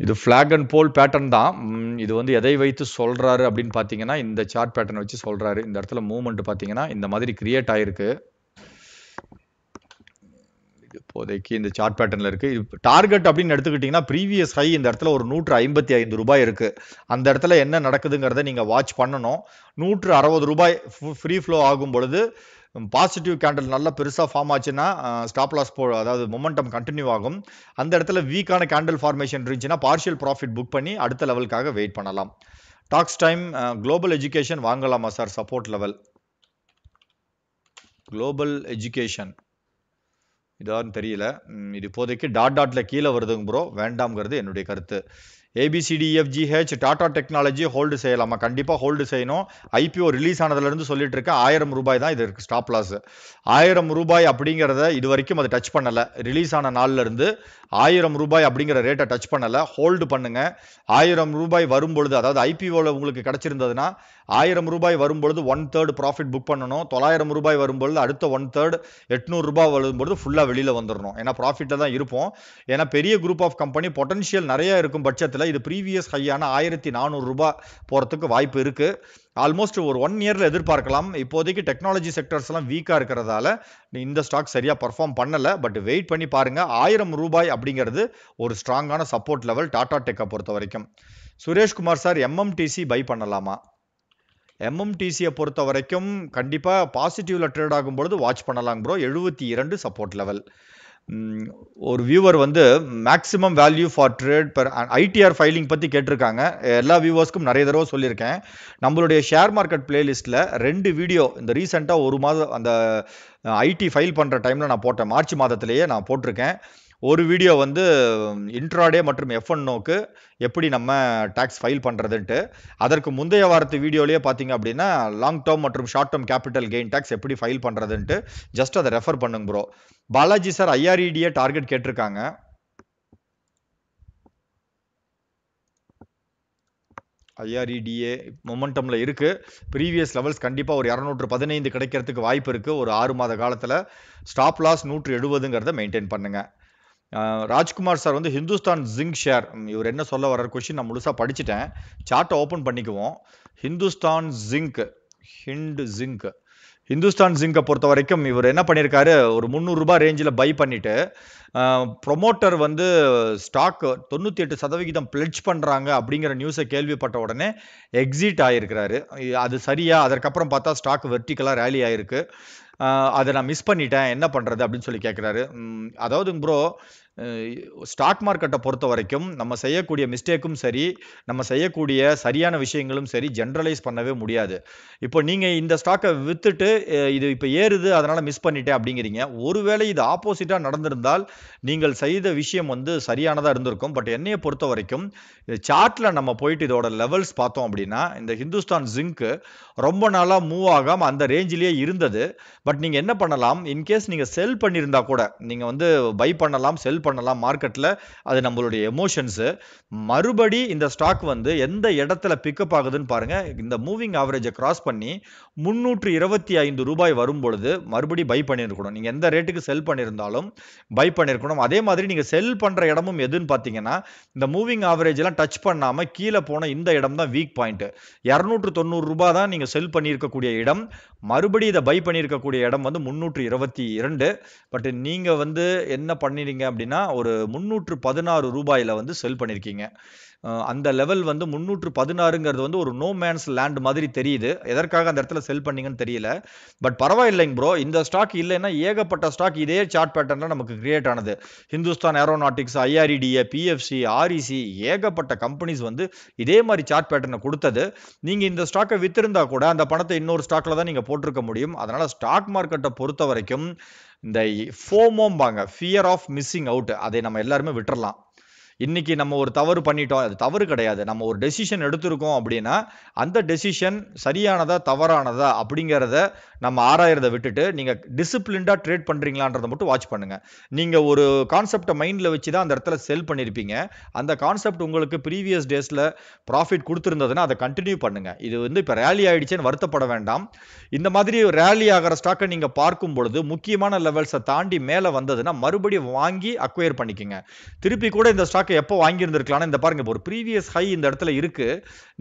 இது ஃப்ளாக் அண்ட் போல் பேட்டர்ன் தான் இது வந்து எதை வைத்து சொல்கிறாரு அப்படின்னு பார்த்தீங்கன்னா இந்த சார்ட் பேட்டர்ன் வச்சு சொல்கிறாரு இந்த இடத்துல மூமெண்ட் பார்த்தீங்கன்னா இந்த மாதிரி கிரியேட் ஆகிருக்கு இப்போதைக்கு இந்த சார்ட் பேட்டர்னில் இருக்குது டார்கெட் அப்படின்னு எடுத்துக்கிட்டிங்கன்னா ப்ரீவியஸ் ஹை இந்த இடத்துல ஒரு நூற்று ஐம்பத்தி ஐந்து ரூபாய் இருக்குது அந்த இடத்துல என்ன நடக்குதுங்கிறத நீங்கள் வாட்ச் பண்ணணும் நூற்று அறுபது ரூபாய் ஃப்ரீ ஃப்ளோ ஆகும் பொழுது பாசிட்டிவ் கேண்டில் நல்லா பெருசாக ஃபார்ம் ஆச்சுன்னா ஸ்டாப் லாஸ் போ அதாவது மொமெண்டம் கண்டினியூ ஆகும் அந்த இடத்துல வீக்கான கேண்டில் ஃபார்மேஷன் இருந்துச்சுன்னா பார்ஷியல் ப்ராஃபிட் புக் பண்ணி அடுத்த லெவலுக்காக வெயிட் பண்ணலாம் டாக்ஸ் டைம் குளோபல் எஜுகேஷன் வாங்கலாமா sir support level global education இதான்னு தெரியல இது இப்போதைக்கு டாட் டாட்டில் கீழே வருதுங்க ப்ரோ வேண்டாம்ங்கிறது என்னுடைய கருத்து ஏபிசிடிஎஃப்ஜிஹெச் டாடா டெக்னாலஜி ஹோல்டு செய்யலாமா கண்டிப்பாக ஹோல்டு செய்யணும் ஐபிஓ ரிலீஸ் ஆனதுலேருந்து சொல்லிட்டு இருக்கேன் ஆயிரம் ரூபாய் தான் இது இருக்குது ஸ்டாப் லாஸ் ஆயிரம் ரூபாய் அப்படிங்கிறத இது வரைக்கும் அதை டச் பண்ணலை ரிலீஸ் ஆன நாள்லேருந்து ஆயிரம் ரூபாய் அப்படிங்கிற ரேட்டை டச் பண்ணலை ஹோல்டு பண்ணுங்கள் ஆயிரம் ரூபாய் வரும்பொழுது அதாவது ஐபிஓவில் உங்களுக்கு கிடச்சிருந்ததுன்னா ஆயிரம் ரூபாய் வரும்பொழுது ஒன் தேர்ட் ப்ராஃபிட் புக் பண்ணணும் தொள்ளாயிரம் ரூபாய் வரும்பொழுது அடுத்த ஒன் தேர்ட் எட்நூறு ரூபாய் வரும்பொழுது ஃபுல்லாக வெளியில் வந்துடணும் ஏன்னா ப்ராஃபிட்டில் தான் இருப்போம் ஏன்னா பெரிய குரூப் ஆஃப் கம்பெனி பொட்டன்ஷியல் நிறைய இருக்கும் பட்சத்தில் மேலே இது ப்ரீவியஸ் ஹையான ஆயிரத்தி நானூறுரூபா போகிறதுக்கு வாய்ப்பு இருக்குது ஆல்மோஸ்ட் ஒரு ஒன் இயரில் எதிர்பார்க்கலாம் இப்போதைக்கு டெக்னாலஜி செக்டர்ஸ்லாம் வீக்காக இருக்கிறதால இந்த ஸ்டாக் சரியாக பர்ஃபார்ம் பண்ணலை பட் வெயிட் பண்ணி பாருங்கள் ஆயிரம் ரூபாய் அப்படிங்கிறது ஒரு ஸ்ட்ராங்கான சப்போர்ட் லெவல் டாடா டெக்கை பொறுத்த வரைக்கும் சுரேஷ்குமார் சார் எம்எம்டிசி பை பண்ணலாமா எம்எம்டிசியை பொறுத்த வரைக்கும் கண்டிப்பாக பாசிட்டிவில் ட்ரேட் ஆகும்பொழுது பொழுது வாட்ச் பண்ணலாம் ப்ரோ எழுபத்தி இரண்டு சப்போர்ட் லெவல் ஒரு வியூவர் வந்து maximum value for trade per ITR filing பற்றி கேட்டிருக்காங்க எல்லா வியூவர்ஸ்க்கும் நிறைய தடவை சொல்லியிருக்கேன் நம்மளுடைய ஷேர் மார்க்கெட் பிளேலிஸ்ட்டில் ரெண்டு வீடியோ இந்த ரீசெண்டாக ஒரு மாதம் அந்த ஐடி ஃபைல் பண்ணுற டைமில் நான் போட்டேன் மார்ச் மாதத்திலேயே நான் போட்டிருக்கேன் ஒரு வீடியோ வந்து இன்ட்ராடே மற்றும் எஃப்என் நோக்கு எப்படி நம்ம டேக்ஸ் ஃபைல் பண்ணுறதுன்ட்டு அதற்கு முந்தைய வாரத்து வீடியோலேயே பார்த்தீங்க அப்படின்னா லாங் டேர்ம் மற்றும் short term capital gain tax எப்படி ஃபைல் பண்ணுறதுன்ட்டு ஜஸ்ட் அதை ரெஃபர் பண்ணுங்க bro Balaji sir IREDA e target கேட்டிருக்காங்க ஐஆர்இடிஏ மொமெண்டமில் இருக்குது ப்ரீவியஸ் லெவல்ஸ் கண்டிப்பாக ஒரு இரநூற்று பதினைந்து கிடைக்கிறதுக்கு வாய்ப்பு இருக்குது ஒரு ஆறு மாத காலத்தில் ஸ்டாப் லாஸ் நூற்று எழுபதுங்கிறத மெயின்டைன் பண்ணுங்கள் ராஜ்குமார் சார் வந்து ஹிந்துஸ்தான் ஜிங்க் ஷேர் இவர் என்ன சொல்ல வர்ற கொஷின் நான் முழுசாக படிச்சுட்டேன் சார்ட்டை ஓப்பன் பண்ணிக்குவோம் ஹிந்துஸ்தான் ஜிங்க் ஹிண்ட் ஜிங்க் ஹிந்துஸ்தான் ஜிங்கை பொறுத்த வரைக்கும் இவர் என்ன பண்ணியிருக்காரு ஒரு முந்நூறுரூபா ரேஞ்சில் பை பண்ணிவிட்டு ப்ரொமோட்டர் வந்து ஸ்டாக்கு தொண்ணூற்றி எட்டு சதவிகிதம் பிளட்ஜ் பண்ணுறாங்க அப்படிங்கிற நியூஸை கேள்விப்பட்ட உடனே எக்ஸிட் ஆகிருக்கிறாரு அது சரியா அதற்கப்புறம் பார்த்தா ஸ்டாக் வெர்டிக்கலாக ரேலி ஆகிருக்கு அதை நான் மிஸ் பண்ணிட்டேன் என்ன பண்ணுறது அப்படின்னு சொல்லி கேட்குறாரு அதாவது ப்ரோ ஸ்டாக் மார்க்கெட்டை பொறுத்த வரைக்கும் நம்ம செய்யக்கூடிய மிஸ்டேக்கும் சரி நம்ம செய்யக்கூடிய சரியான விஷயங்களும் சரி ஜென்ரலைஸ் பண்ணவே முடியாது இப்போ நீங்கள் இந்த ஸ்டாக்கை விற்றுட்டு இது இப்போ ஏறுது அதனால் மிஸ் பண்ணிட்டேன் அப்படிங்கிறீங்க ஒருவேளை இது ஆப்போசிட்டாக நடந்திருந்தால் நீங்கள் செய்த விஷயம் வந்து சரியானதாக இருந்திருக்கும் பட் என்னையை பொறுத்த வரைக்கும் சார்ட்டில் நம்ம போயிட்டு இதோட லெவல்ஸ் பார்த்தோம் அப்படின்னா இந்த ஹிந்துஸ்தான் ஜிங்க்கு ரொம்ப நாளாக மூவ் ஆகாமல் அந்த ரேஞ்சிலேயே இருந்தது பட் நீங்கள் என்ன பண்ணலாம் இன்கேஸ் நீங்கள் செல் பண்ணியிருந்தா கூட நீங்கள் வந்து பை பண்ணலாம் செல் பண்ணலாம் மார்க்கெட்டில் அது நம்மளுடைய எமோஷன்ஸு மறுபடி இந்த ஸ்டாக் வந்து எந்த இடத்துல பிக்கப் ஆகுதுன்னு பாருங்கள் இந்த மூவிங் ஆவரேஜை கிராஸ் பண்ணி முந்நூற்று இருபத்தி ஐந்து ரூபாய் வரும்பொழுது மறுபடி பை பண்ணியிருக்கணும் நீங்கள் எந்த ரேட்டுக்கு செல் பண்ணியிருந்தாலும் பை பண்ணியிருக்கணும் அதே மாதிரி நீங்கள் செல் பண்ணுற இடமும் எதுன்னு பார்த்தீங்கன்னா இந்த மூவிங் ஆவரேஜ்லாம் டச் பண்ணாமல் கீழே போன இந்த இடம் தான் வீக் பாயிண்ட்டு இரநூற்று தொண்ணூறு ரூபா தான் நீங்கள் செல் பண்ணியிருக்கக்கூடிய இடம் மறுபடி இதை பை பண்ணியிருக்கக்கூடிய இடம் வந்து முந்நூற்று இருபத்தி இரண்டு பட் நீங்கள் வந்து என்ன பண்ணிடுங்க அப்படின்னா ஒரு முந்நூற்று பதினாறு ரூபாயில் வந்து செல் பண்ணியிருக்கீங்க அந்த லெவல் வந்து முந்நூற்று பதினாறுங்கிறது வந்து ஒரு நோ மேன்ஸ் லேண்ட் மாதிரி தெரியுது எதற்காக அந்த இடத்துல செல் பண்ணீங்கன்னு தெரியல பட் பரவாயில்லைங்க ப்ரோ இந்த ஸ்டாக் இல்லைன்னா ஏகப்பட்ட ஸ்டாக் இதே சார்ட் பேட்டர்னில் நமக்கு கிரியேட் ஆனது Hindustan aeronautics IREDA PFC REC ஏகப்பட்ட கம்பெனிஸ் வந்து இதே மாதிரி சார்ட் பேட்டர்னை கொடுத்தது நீங்கள் இந்த ஸ்டாக்கை வித்திருந்தா கூட அந்த பணத்தை இன்னொரு ஸ்டாக்கில் தான் நீங்கள் போட்டிருக்க முடியும் அதனால் ஸ்டாக் மார்க்கெட்டை பொறுத்த வரைக்கும் இந்த ஃபோமோம்பாங்க ஃபியர் ஆஃப் மிஸ்ஸிங் அவுட் அதை நம்ம எல்லாருமே விட்டுறலாம் இன்னைக்கு நம்ம ஒரு தவறு பண்ணிட்டோம் அது தவறு கிடையாது நம்ம ஒரு டெசிஷன் எடுத்திருக்கோம் அப்படின்னா அந்த டெசிஷன் சரியானதா தவறானதா அப்படிங்கிறத நம்ம ஆராயிறத விட்டுட்டு நீங்கள் டிசிப்ளின்டாக ட்ரேட் பண்ணுறீங்களான்றதை மட்டும் வாட்ச் பண்ணுங்கள் நீங்கள் ஒரு கான்செப்டை மைண்டில் வச்சு தான் அந்த இடத்துல செல் பண்ணியிருப்பீங்க அந்த கான்செப்ட் உங்களுக்கு ப்ரீவியஸ் டேஸில் ப்ராஃபிட் கொடுத்துருந்ததுன்னா அதை கண்டினியூ பண்ணுங்கள் இது வந்து இப்போ ரேலி ஆகிடுச்சேன்னு வருத்தப்பட வேண்டாம் இந்த மாதிரி ரேலி ஆகிற ஸ்டாக்கை நீங்கள் பார்க்கும் பொழுது முக்கியமான லெவல்ஸை தாண்டி மேலே வந்ததுன்னா மறுபடியும் வாங்கி அக்வயர் பண்ணிக்கோங்க திருப்பி கூட இந்த ஸ்டாக் ஸ்டாக் எப்போ வாங்கியிருந்திருக்கலாம்னு இந்த பாருங்க ஒரு ப்ரீவியஸ் ஹை இந்த இடத்துல இருக்கு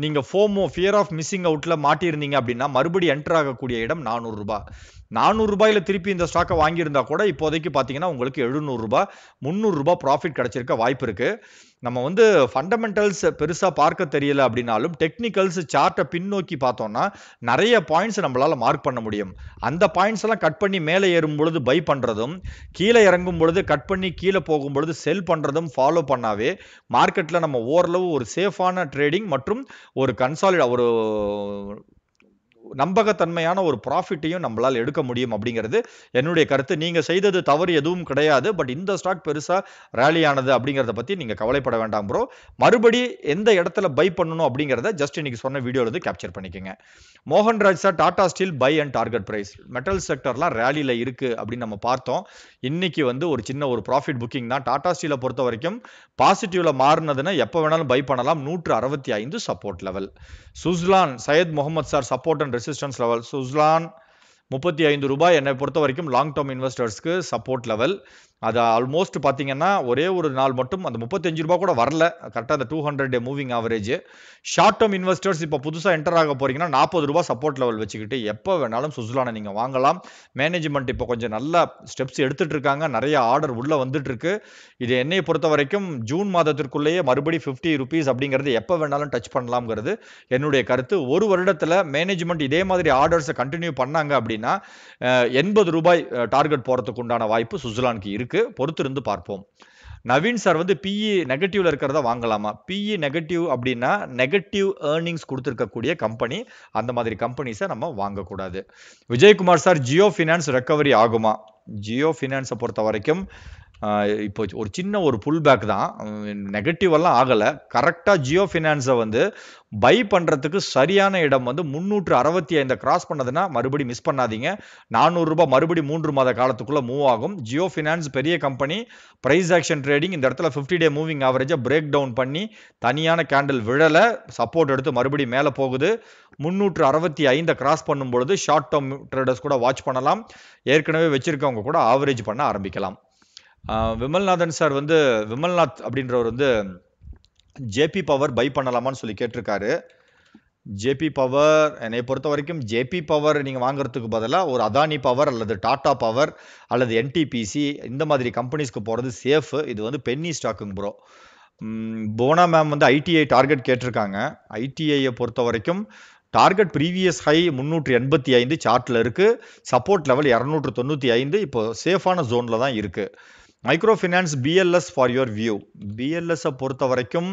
நீங்க ஃபோமோ ஃபியர் ஆஃப் மிஸ்ஸிங் அவுட்ல மாட்டியிருந்தீங்க அப்படின்னா மறுபடியும் என்டர் ஆகக்கூடிய இடம் நானூறு ரூபாய் நானூறு ரூபாயில் திருப்பி இந்த ஸ்டாக்கை வாங்கியிருந்தா கூட இப்போதைக்கு பார்த்தீங்கன்னா உங்களுக்கு எழுநூறுரூபா முந்நூறுரூபா ப்ராஃபிட் கிடச்சிருக்க வாய்ப்பு இருக்குது நம்ம வந்து ஃபண்டமெண்டல்ஸ் பெருசாக பார்க்க தெரியல அப்படின்னாலும் டெக்னிக்கல்ஸ் சார்ட்டை பின்னோக்கி பார்த்தோம்னா நிறைய பாயிண்ட்ஸ் நம்மளால் மார்க் பண்ண முடியும் அந்த பாயிண்ட்ஸ் எல்லாம் கட் பண்ணி மேலே ஏறும் பொழுது பை பண்ணுறதும் கீழே இறங்கும் பொழுது கட் பண்ணி கீழே போகும் பொழுது செல் பண்ணுறதும் ஃபாலோ பண்ணாவே மார்க்கெட்டில் நம்ம ஓரளவு ஒரு சேஃபான ட்ரேடிங் மற்றும் ஒரு கன்சாலிட் ஒரு நம்பகத்தன்மையான ஒரு ப்ராஃபிட்டையும் நம்மளால் எடுக்க முடியும் அப்படிங்கிறது என்னுடைய கருத்து நீங்கள் செய்தது தவறு எதுவும் கிடையாது பட் இந்த ஸ்டாக் பெருசாக ரேலி ஆனது அப்படிங்கிறத பற்றி நீங்கள் கவலைப்பட வேண்டாம் ப்ரோ மறுபடி எந்த இடத்துல பை பண்ணணும் அப்படிங்கிறத ஜஸ்ட் இன்னைக்கு சொன்ன வீடியோவில் வந்து கேப்சர் பண்ணிக்கோங்க மோகன் Raj sir Tata steel buy and target price metal செக்டர்லாம் ரேலியில் இருக்குது அப்படின்னு நம்ம பார்த்தோம் இன்னைக்கு வந்து ஒரு சின்ன ஒரு ப்ராஃபிட் புக்கிங் தான் டாடா ஸ்டீலை பொறுத்த வரைக்கும் பாசிட்டிவில் மாறினதுன்னா எப்போ வேணாலும் பை பண்ணலாம் நூற்று அறுபத்தி ஐந்து support level Suzlon Syed Mohammed sir support and resistance level Suzlon முப்பத்தி ஐந்து ரூபாய் என்னை பொறுத்த வரைக்கும் லாங் டேர்ம் இன்வெஸ்டர்ஸ்க்கு சப்போர்ட் லெவல் அது ஆல்மோஸ்ட் பார்த்தீங்கன்னா ஒரே ஒரு நாள் மட்டும் அந்த முப்பத்தஞ்சு ரூபா கூட வரல கரெக்டாக அந்த two hundred day moving average short term investors இப்போ புதுசாக என்டர் ஆக போகிறீங்கன்னா நாற்பது ரூபா சப்போர்ட் லெவல் வச்சுக்கிட்டு எப்போ வேணாலும் சுசுலானை நீங்கள் வாங்கலாம் மேனேஜ்மெண்ட் இப்போ கொஞ்சம் நல்ல ஸ்டெப்ஸ் எடுத்துகிட்டு இருக்காங்க நிறைய ஆர்டர் உள்ளே வந்துட்டுருக்கு இது என்னை பொறுத்த வரைக்கும் ஜூன் மாதத்திற்குள்ளேயே மறுபடி ஃபிஃப்டி ருபீஸ் அப்படிங்கிறது எப்போ வேணாலும் டச் பண்ணலாம்ங்கிறது என்னுடைய கருத்து ஒரு வருடத்தில் மேனேஜ்மெண்ட் இதே மாதிரி ஆர்டர்ஸை கண்டினியூ பண்ணாங்க அப்படின்னா எண்பது ரூபாய் டார்கெட் போகிறதுக்கு உண்டான வாய்ப்பு சுசுலானுக்கு இருக்குது இருக்கு பொறுத்திருந்து பார்ப்போம் நவீன் சார் வந்து பிஇ நெகட்டிவ்ல e இருக்கிறத வாங்கலாமா பிஇ நெகட்டிவ் e அப்படின்னா நெகட்டிவ் ஏர்னிங்ஸ் கொடுத்துருக்கக்கூடிய கம்பெனி அந்த மாதிரி கம்பெனிஸை நம்ம வாங்கக்கூடாது Vijayakumar sir Jio Finance recovery ஆகுமா ஜியோ ஃபினான்ஸை பொறுத்த வரைக்கும் இப்போ ஒரு சின்ன ஒரு புல் பேக் தான் எல்லாம் ஆகலை கரெக்டாக ஜியோ ஃபினான்ஸை வந்து பை பண்ணுறதுக்கு சரியான இடம் வந்து முந்நூற்று அறுபத்தி ஐந்தை கிராஸ் பண்ணதுன்னா மறுபடி மிஸ் பண்ணாதீங்க நானூறுரூபா மறுபடி மூன்று மாத காலத்துக்குள்ளே மூவ் ஆகும் ஜியோ ஃபினான்ஸ் பெரிய கம்பெனி ப்ரைஸ் ஆக்ஷன் ட்ரேடிங் இந்த இடத்துல ஃபிஃப்டி டே மூவிங் ஆவரேஜை பிரேக் டவுன் பண்ணி தனியான கேண்டில் விழலை சப்போர்ட் எடுத்து மறுபடி மேலே போகுது முந்நூற்று அறுபத்தி ஐந்தை கிராஸ் பண்ணும்பொழுது ஷார்ட் டேர்ம் ட்ரேடர்ஸ் கூட வாட்ச் பண்ணலாம் ஏற்கனவே வச்சுருக்கவங்க கூட ஆவரேஜ் பண்ண ஆரம்பிக்கலாம் விமல்நாதன் சார் வந்து விமல்நாத் அப்படின்றவர் வந்து ஜேபி பவர் பை பண்ணலாமான்னு சொல்லி கேட்டிருக்காரு ஜேபி பவர் என்னை பொறுத்த வரைக்கும் ஜேபி பவர் நீங்கள் வாங்குறதுக்கு பதிலாக ஒரு அதானி பவர் அல்லது டாடா பவர் அல்லது என்டிபிசி இந்த மாதிரி கம்பெனிஸ்க்கு போகிறது சேஃபு இது வந்து பென்னி ஸ்டாக்குங்க ப்ரோ போனா மேம் வந்து ஐடிஐ டார்கெட் கேட்டிருக்காங்க ஐடிஐயை பொறுத்த வரைக்கும் டார்கெட் ப்ரீவியஸ் ஹை முந்நூற்றி எண்பத்தி ஐந்து சார்ட்டில் இருக்குது சப்போர்ட் லெவல் இரநூற்று தொண்ணூற்றி ஐந்து இப்போ சேஃபான ஜோனில் தான் இருக்குது micro finance PLS for your view பிஎல்எஸ்ஸை பொறுத்த வரைக்கும்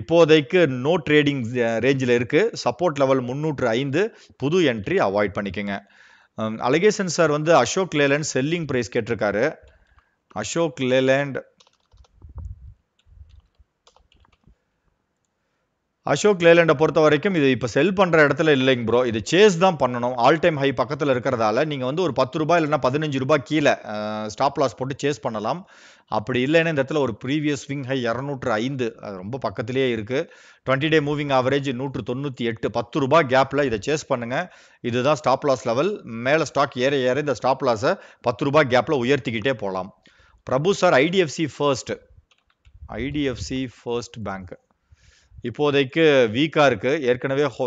இப்போதைக்கு நோ ட்ரேடிங் ரேஞ்சில் இருக்குது சப்போர்ட் லெவல் முந்நூற்று ஐந்து புது என்ட்ரி அவாய்ட் பண்ணிக்கோங்க அலகேசன் சார் வந்து அசோக் லேலண்ட் செல்லிங் ப்ரைஸ் கேட்டிருக்காரு அசோக் லேலண்ட் அசோக் லேலண்டை பொறுத்த வரைக்கும் இது இப்போ செல் பண்ணுற இடத்துல இல்லைங்க ப்ரோ இது சேஸ் தான் பண்ணணும் ஆல் டைம் ஹை பக்கத்தில் இருக்கிறதால நீங்கள் வந்து ஒரு பத்து ரூபாய் இல்லைன்னா பதினஞ்சு ரூபாய் கீழே ஸ்டாப் லாஸ் போட்டு சேஸ் பண்ணலாம் அப்படி இல்லைன்னா இந்த இடத்துல ஒரு ப்ரீவியஸ் ஸ்விங் ஹை இரநூற்று ஐந்து ரொம்ப பக்கத்திலே இருக்குது டுவெண்ட்டி டே மூவிங் ஆவரேஜ் நூற்று தொண்ணூற்றி எட்டு பத்து ரூபாய் கேப்பில் இதை சேஸ் பண்ணுங்கள் இதுதான் ஸ்டாப் லாஸ் லெவல் மேலே ஸ்டாக் ஏற ஏற இந்த ஸ்டாப் லாஸை பத்து ரூபாய் கேப்பில் உயர்த்திக்கிட்டே போகலாம் Prabhu sir IDFC First IDFC First பேங்க்கு இப்போதைக்கு வீக்காக இருக்குது ஏற்கனவே ஹோ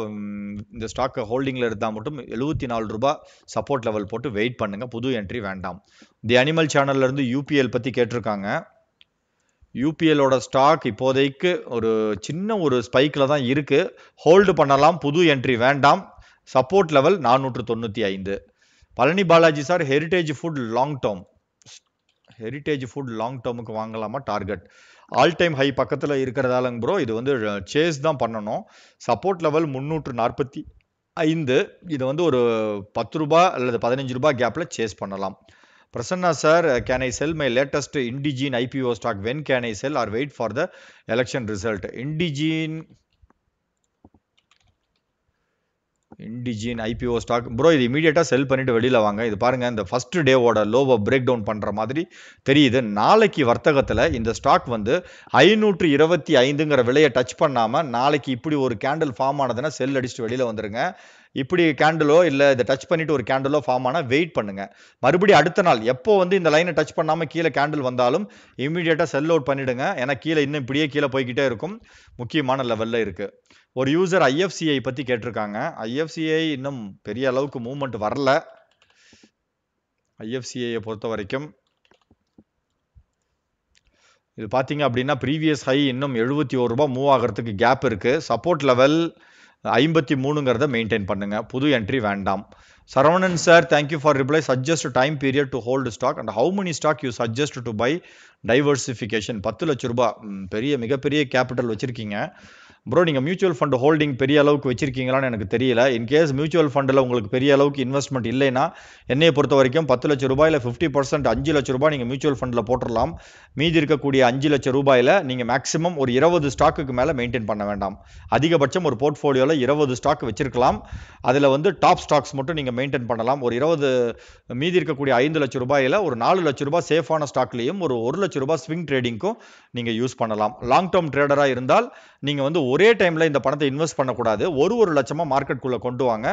இந்த ஸ்டாக்கை ஹோல்டிங்கில் இருந்தால் மட்டும் எழுபத்தி நாலு ரூபாய் சப்போர்ட் லெவல் போட்டு வெயிட் பண்ணுங்கள் புது என்ட்ரி வேண்டாம் தி அனிமல் சேனல்லேருந்து யூபிஎல் பற்றி கேட்டிருக்காங்க யூபிஎலோட ஸ்டாக் இப்போதைக்கு ஒரு சின்ன ஒரு ஸ்பைக்கில் தான் இருக்குது ஹோல்டு பண்ணலாம் புது என்ட்ரி வேண்டாம் சப்போர்ட் லெவல் நானூற்று தொண்ணூற்றி ஐந்து Palani Balaji sir Heritage Food long term Heritage Food long டேர்முக்கு வாங்கலாமா டார்கெட் ஆல் டைம் ஹை பக்கத்தில் இருக்கிறதாலங்க ப்ரோ இது வந்து சேஸ் தான் பண்ணணும் சப்போர்ட் லெவல் முந்நூற்று நாற்பத்தி ஐந்து இதை வந்து ஒரு பத்து ரூபா அல்லது பதினஞ்சு ரூபா கேப்பில் சேஸ் பண்ணலாம் Prasanna sir can I sell my latest Indegene IPO stock when can I sell or wait for the election result Indegene Indegene IPO stock bro இது இமீடியட்டாக செல் பண்ணிவிட்டு வெளியில் வாங்க இது பாருங்கள் இந்த ஃபஸ்ட்டு டேவோட லோவை பிரேக் டவுன் பண்ணுற மாதிரி தெரியுது நாளைக்கு வர்த்தகத்தில் இந்த ஸ்டாக் வந்து ஐநூற்று இருபத்தி ஐந்துங்கிற விலையை டச் பண்ணாமல் நாளைக்கு இப்படி ஒரு கேண்டில் ஃபார்ம் ஆனதுன்னா செல் அடிச்சுட்டு வெளியில் வந்துடுங்க இப்படி கேண்டிலோ இல்லை இதை டச் பண்ணிவிட்டு ஒரு கேண்டிலோ ஃபார்ம் ஆனால் வெயிட் பண்ணுங்கள் மறுபடியும் அடுத்த நாள் எப்போ வந்து இந்த லைனை டச் பண்ணாமல் கீழே கேண்டில் வந்தாலும் இமீடியட்டாக செல் அவுட் பண்ணிவிடுங்க ஏன்னா கீழே இன்னும் இப்படியே கீழே போய்கிட்டே இருக்கும் முக்கியமான லெவலில் இருக்குது ஒரு யூசர் ஐஎஃப்சிஐ பற்றி கேட்டிருக்காங்க ஐஎஃப்சிஐ இன்னும் பெரிய அளவுக்கு மூமெண்ட் வரல ஐஎஃப்சிஐயை பொறுத்த வரைக்கும் இது பார்த்தீங்க அப்படின்னா ப்ரீவியஸ் ஹை இன்னும் எழுபத்தி ஒரு ரூபா மூவ் ஆகிறதுக்கு கேப் இருக்குது சப்போர்ட் லெவல் ஐம்பத்தி மூணுங்கிறத மெயின்டைன் பண்ணுங்கள் புது என்ட்ரி வேண்டாம் Saravanan sir thank you for reply suggest time period to hold stock and how many stock you suggest to buy diversification பத்து லட்ச ரூபா பெரிய மிகப்பெரிய கேபிட்டல் வச்சுருக்கீங்க ப்ரோ நீங்கள் மியூச்சுவல் ஃபண்ட் ஹோல்டிங் பெரிய அளவுக்கு வச்சிருக்கீங்களான்னு எனக்கு தெரியல இன்கேஸ் மியூச்சுவல் ஃபண்டில் உங்களுக்கு பெரிய அளவுக்கு இன்வெஸ்ட்மெண்ட் இல்லைன்னா என்னையை பொறுத்த வரைக்கும் பத்து லட்ச ரூபாயில் ஃபிஃப்டி பர்சன்ட் அஞ்சு லட்ச ரூபாய் நீங்கள் மியூச்சுவல் ஃபண்டில் போட்டுடலாம் மீதி இருக்கக்கூடிய அஞ்சு லட்ச ரூபாயில் நீங்கள் மேக்ஸிமம் ஒரு இருபது ஸ்டாக்குக்கு மேலே மெயின்டைன் பண்ண வேண்டாம் அதிகபட்சம் ஒரு போர்ட்ஃபோலியோவில் இருபது ஸ்டாக் வச்சிருக்கலாம் அதில் வந்து டாப் ஸ்டாக்ஸ் மட்டும் நீங்கள் மெயின்டைன் பண்ணலாம் ஒரு இருபது மீதி இருக்கக்கூடிய ஐந்து லட்ச ரூபாயில் ஒரு நாலு லட்ச ரூபாய் சேஃபான ஸ்டாக்லேயும் ஒரு ஒரு லட்ச ரூபாய் ஸ்விங் ட்ரேடிங்க்கும் நீங்கள் யூஸ் பண்ணலாம் லாங் டேர்ம் ட்ரேடராக இருந்தால் நீங்கள் வந்து ஒரே டைமில் இந்த பணத்தை இன்வெஸ்ட் பண்ணக்கூடாது ஒரு ஒரு லட்சமாக மார்க்கெட்குள்ளே கொண்டு வாங்க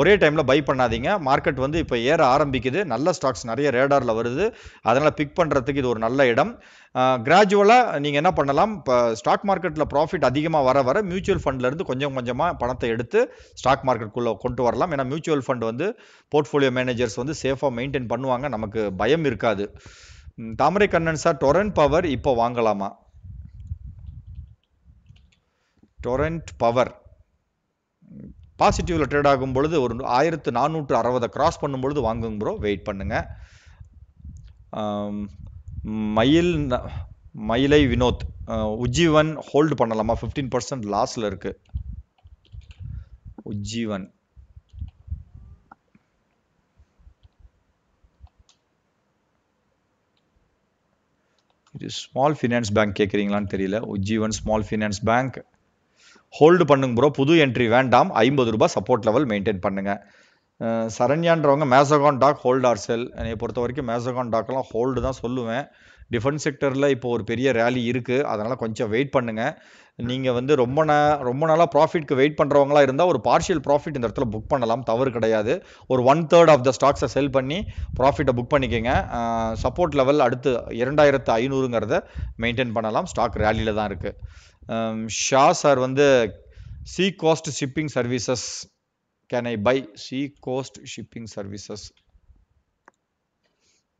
ஒரே டைமில் பை பண்ணாதீங்க மார்க்கெட் வந்து இப்போ ஏற ஆரம்பிக்குது நல்ல ஸ்டாக்ஸ் நிறைய ரேடாரில் வருது அதனால் பிக் பண்ணுறதுக்கு இது ஒரு நல்ல இடம் கிராஜுவலாக நீங்கள் என்ன பண்ணலாம் இப்போ ஸ்டாக் மார்க்கெட்டில் ப்ராஃபிட் அதிகமாக வர வர மியூச்சுவல் ஃபண்ட்லேருந்து கொஞ்சம் கொஞ்சமாக பணத்தை எடுத்து ஸ்டாக் மார்க்கெட்டுக்குள்ளே கொண்டு வரலாம் ஏன்னா மியூச்சுவல் ஃபண்ட் வந்து போர்ட்ஃபோலியோ மேனேஜர்ஸ் வந்து சேஃபாக மெயின்டைன் பண்ணுவாங்க நமக்கு பயம் இருக்காது Thamarai Kannan sir Torrent Power இப்போ வாங்கலாமா டொரண்ட் பவர் பாசிட்டிவில் ட்ரேட் ஆகும் பொழுது ஒரு ஆயிரத்து நானூற்று அறுபதை கிராஸ் பொழுது வாங்குங்க ப்ரோ வெயிட் பண்ணுங்கள் மயில் மயிலை வினோத் உஜ்ஜீவன் ஹோல்டு பண்ணலாமா ஃபிஃப்டீன் பர்சன்ட் லாஸில் இருக்குது உஜ்ஜீவன் இது ஸ்மால் ஃபினான்ஸ் பேங்க் கேட்குறீங்களான்னு தெரியல Ujjivan Small Finance Bank hold பண்ணுங்க ப்ரோ புது என்ட்ரி வேண்டாம் ஐம்பது ரூபாய் சப்போர்ட் லெவல் மெயின்டைன் பண்ணுங்கள் சரண்யான்றவங்க Mazagon Dock hold or sell என்னை பொறுத்த வரைக்கும் மேசகான் டாக்லாம் ஹோல்டு தான் சொல்லுவேன் டிஃபென்ஸ் செக்டரில் இப்போ ஒரு பெரிய ரேலி இருக்குது அதனால் கொஞ்சம் வெயிட் பண்ணுங்கள் நீங்கள் வந்து ரொம்ப நா ரொம்ப நாளாக ப்ராஃபிட்க்கு வெயிட் பண்ணுறவங்களா இருந்தால் ஒரு பார்ஷியல் ப்ராஃபிட் இந்த இடத்துல புக் பண்ணலாம் தவறு கிடையாது ஒரு ஒன் தேர்ட் ஆஃப் த ஸ்டாக்ஸை செல் பண்ணி ப்ராஃபிட்டை புக் பண்ணிக்கோங்க சப்போர்ட் லெவல் அடுத்து இரண்டாயிரத்து ஐநூறுங்கிறத மெயின்டைன் பண்ணலாம் ஸ்டாக் ரேலியில் தான் இருக்குது ஷா um, சார் வந்து Sea Coast Shipping Services can I buy Sea Coast Shipping Services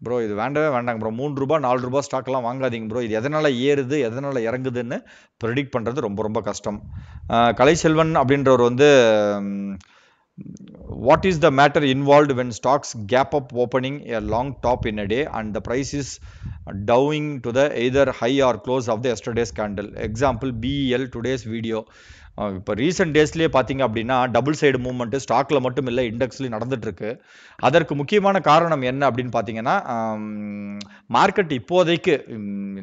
bro இது வேண்டவே வேண்டாங்க ப்ரோ மூணு ரூபா நாலு ரூபா ஸ்டாக்லாம் வாங்காதீங்க ப்ரோ இது எதனால் ஏறுது எதனால் இறங்குதுன்னு ப்ரெடிக்ட் பண்ணுறது ரொம்ப ரொம்ப கஷ்டம் கலைச்செல்வன் அப்படின்றவர் வந்து what is the matter involved when stocks gap up opening a long top in a day and the price is dowing to the either high or close of the yesterday's candle example bel today's video uh, இப்போ recent டேஸ்லேயே பார்த்தீங்க அப்படின்னா double side movement ஸ்டாக்கில் மட்டும் இல்லை இண்டெக்ஸ்லையும் இருக்கு அதற்கு முக்கியமான காரணம் என்ன அப்படின்னு பார்த்தீங்கன்னா மார்க்கெட் இப்போதைக்கு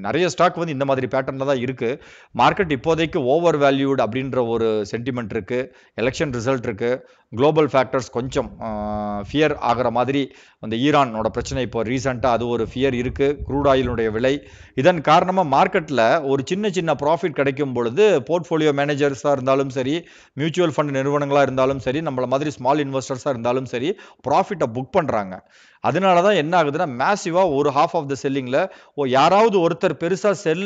நிறைய ஸ்டாக் வந்து இந்த மாதிரி பேட்டர்னில் தான் இருக்குது மார்க்கெட் இப்போதைக்கு ஓவர் வேல்யூடு அப்படின்ற ஒரு சென்டிமெண்ட் இருக்குது எலெக்ஷன் ரிசல்ட் இருக்குது குளோபல் ஃபேக்டர்ஸ் கொஞ்சம் ஃபியர் ஆகிற மாதிரி அந்த ஈரானோட பிரச்சனை இப்போ ரீசெண்டாக அது ஒரு ஃபியர் இருக்குது க்ரூட் ஆயிலுடைய விலை இதன் காரணமாக மார்க்கெட்டில் ஒரு சின்ன சின்ன ப்ராஃபிட் கிடைக்கும் பொழுது போர்ட்ஃபோலியோ மேனேஜர்ஸாக இருந்தாலும் சரி மியூச்சுவல் ஃபண்ட் நிறுவனங்களாக இருந்தாலும் சரி நம்மளை மாதிரி ஸ்மால் இன்வெஸ்டர்ஸாக இருந்தாலும் சரி ப்ராஃபிட்டை புக் பண்ணுறாங்க அதனால தான் என்ன ஆகுதுன்னா மேசிவாக ஒரு ஹாஃப் ஆஃப் த செல்லிங்கில் ஓ யாராவது ஒருத்தர் பெருசாக செல்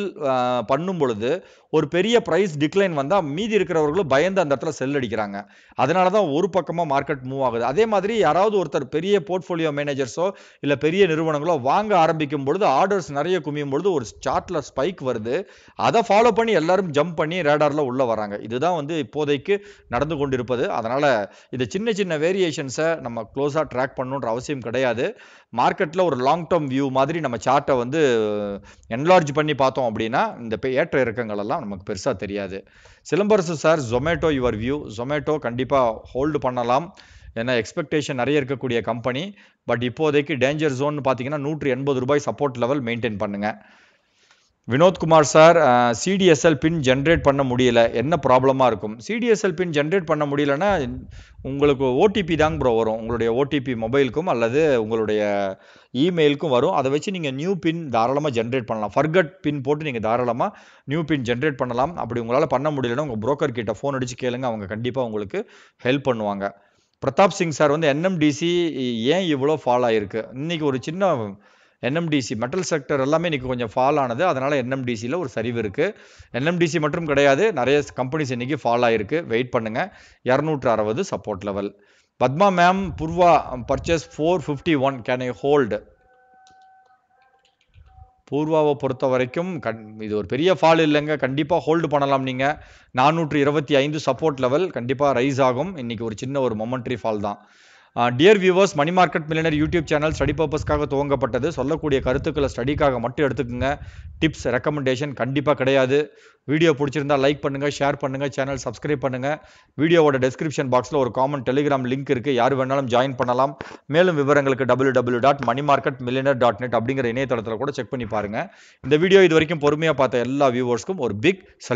பண்ணும் பொழுது ஒரு பெரிய ப்ரைஸ் டிக்ளைன் வந்தால் மீதி இருக்கிறவர்களும் பயந்து அந்த இடத்துல செல் அடிக்கிறாங்க அதனால தான் ஒரு பக்கமாக மார்க்கெட் மூவ் ஆகுது அதே மாதிரி யாராவது ஒருத்தர் பெரிய போர்ட்ஃபோலியோ மேனேஜர்ஸோ இல்லை பெரிய நிறுவனங்களோ வாங்க ஆரம்பிக்கும் பொழுது ஆர்டர்ஸ் நிறைய குமியும் பொழுது ஒரு சார்ட்டில் ஸ்பைக் வருது அதை ஃபாலோ பண்ணி எல்லாரும் ஜம்ப் பண்ணி ரேடாரில் உள்ளே வராங்க இதுதான் வந்து இப்போதைக்கு நடந்து கொண்டிருப்பது அதனால் இந்த சின்ன சின்ன வேரியேஷன்ஸை நம்ம க்ளோஸாக ட்ராக் பண்ணுன்ற அவசியம் கிடையாது மார்க்கெட்டில் ஒரு லாங் டேர்ம் வியூ மாதிரி நம்ம சார்ட்டை வந்து என்லார்ஜ் பண்ணி பார்த்தோம் அப்படின்னா இந்த ஏற்ற இறக்கங்களெல்லாம் நமக்கு பெருசாக தெரியாது Silambarasu sir Zomato your view Zomato கண்டிப்பாக ஹோல்டு பண்ணலாம் ஏன்னா எக்ஸ்பெக்டேஷன் நிறைய இருக்கக்கூடிய கம்பெனி பட் இப்போதைக்கு டேஞ்சர் ஜோன் பார்த்தீங்கன்னா நூற்றி எண்பது ரூபாய் சப்போர்ட் லெவல் மெயின்டைன் பண்ணுங்கள் Vinodkumar sir CDSL pin generate பண்ண முடியல என்ன ப்ராப்ளமாக இருக்கும் சிடிஎஸ்எல் பின் ஜென்ரேட் பண்ண முடியலன்னா உங்களுக்கு ஓடிபி தாங்க ப்ரோ வரும் உங்களுடைய ஓடிபி மொபைலுக்கும் அல்லது உங்களுடைய இமெயிலுக்கும் வரும் அதை வச்சு நீங்கள் நியூ பின் தாராளமாக ஜென்ரேட் பண்ணலாம் ஃபர்கட் பின் போட்டு நீங்கள் தாராளமாக நியூ பின் ஜென்ரேட் பண்ணலாம் அப்படி உங்களால் பண்ண முடியலன்னா உங்கள் ப்ரோக்கர் கிட்ட ஃபோன் அடித்து கேளுங்க அவங்க கண்டிப்பாக உங்களுக்கு ஹெல்ப் பண்ணுவாங்க பிரதாப் சிங் சார் வந்து என்எம்டிசி ஏன் இவ்வளோ ஃபாலோ ஆகிருக்கு இன்றைக்கி ஒரு சின்ன என்எம்டிசி மெட்டல் செக்டர் எல்லாமே இன்றைக்கி கொஞ்சம் ஃபால் ஆனது அதனால் என்எம்டிசியில் ஒரு சரிவு இருக்குது என்எம்டிசி மட்டும் கிடையாது நிறைய கம்பெனிஸ் இன்றைக்கி ஃபால் ஆகிருக்கு வெயிட் பண்ணுங்கள் இரநூற்று அறுபது support level Padma ma'am Purva purchase um, four fifty one can I hold பூர்வாவை பொறுத்த வரைக்கும் கண் இது ஒரு பெரிய ஃபால் இல்லைங்க கண்டிப்பாக ஹோல்டு பண்ணலாம் நீங்கள் நானூற்று இருபத்தி ஐந்து சப்போர்ட் லெவல் கண்டிப்பாக ரைஸ் ஆகும் இன்றைக்கி ஒரு சின்ன ஒரு மொமெண்ட்ரி ஃபால் தான் dear viewers Money Market Millionaire YouTube channel study பர்பஸ்க்காக துவங்கப்பட்டது சொல்லக்கூடிய கருத்துக்களை ஸ்டடிக்காக மட்டும் எடுத்துக்கோங்க டிப்ஸ் ரெக்கமெண்டேஷன் கண்டிப்பாக கிடையாது வீடியோ பிடிச்சிருந்தா லைக் பண்ணுங்கள் ஷேர் பண்ணுங்கள் சேனல் சப்ஸ்கிரைப் பண்ணுங்கள் வீடியோவோட டெஸ்கிரிப்ஷன் பாக்ஸில் ஒரு காமன் டெலிகிராம் லிங்க் இருக்குது யார் வேணாலும் ஜாயின் பண்ணலாம் மேலும் விவரங்களுக்கு W W dot Money Market Millionaire dot net அப்படிங்கிற இணையதளத்தில் கூட செக் பண்ணி பாருங்கள் இந்த வீடியோ இது வரைக்கும் பொறுமையாக பார்த்த எல்லா வியூவர்ஸ்க்கும் ஒரு பிக்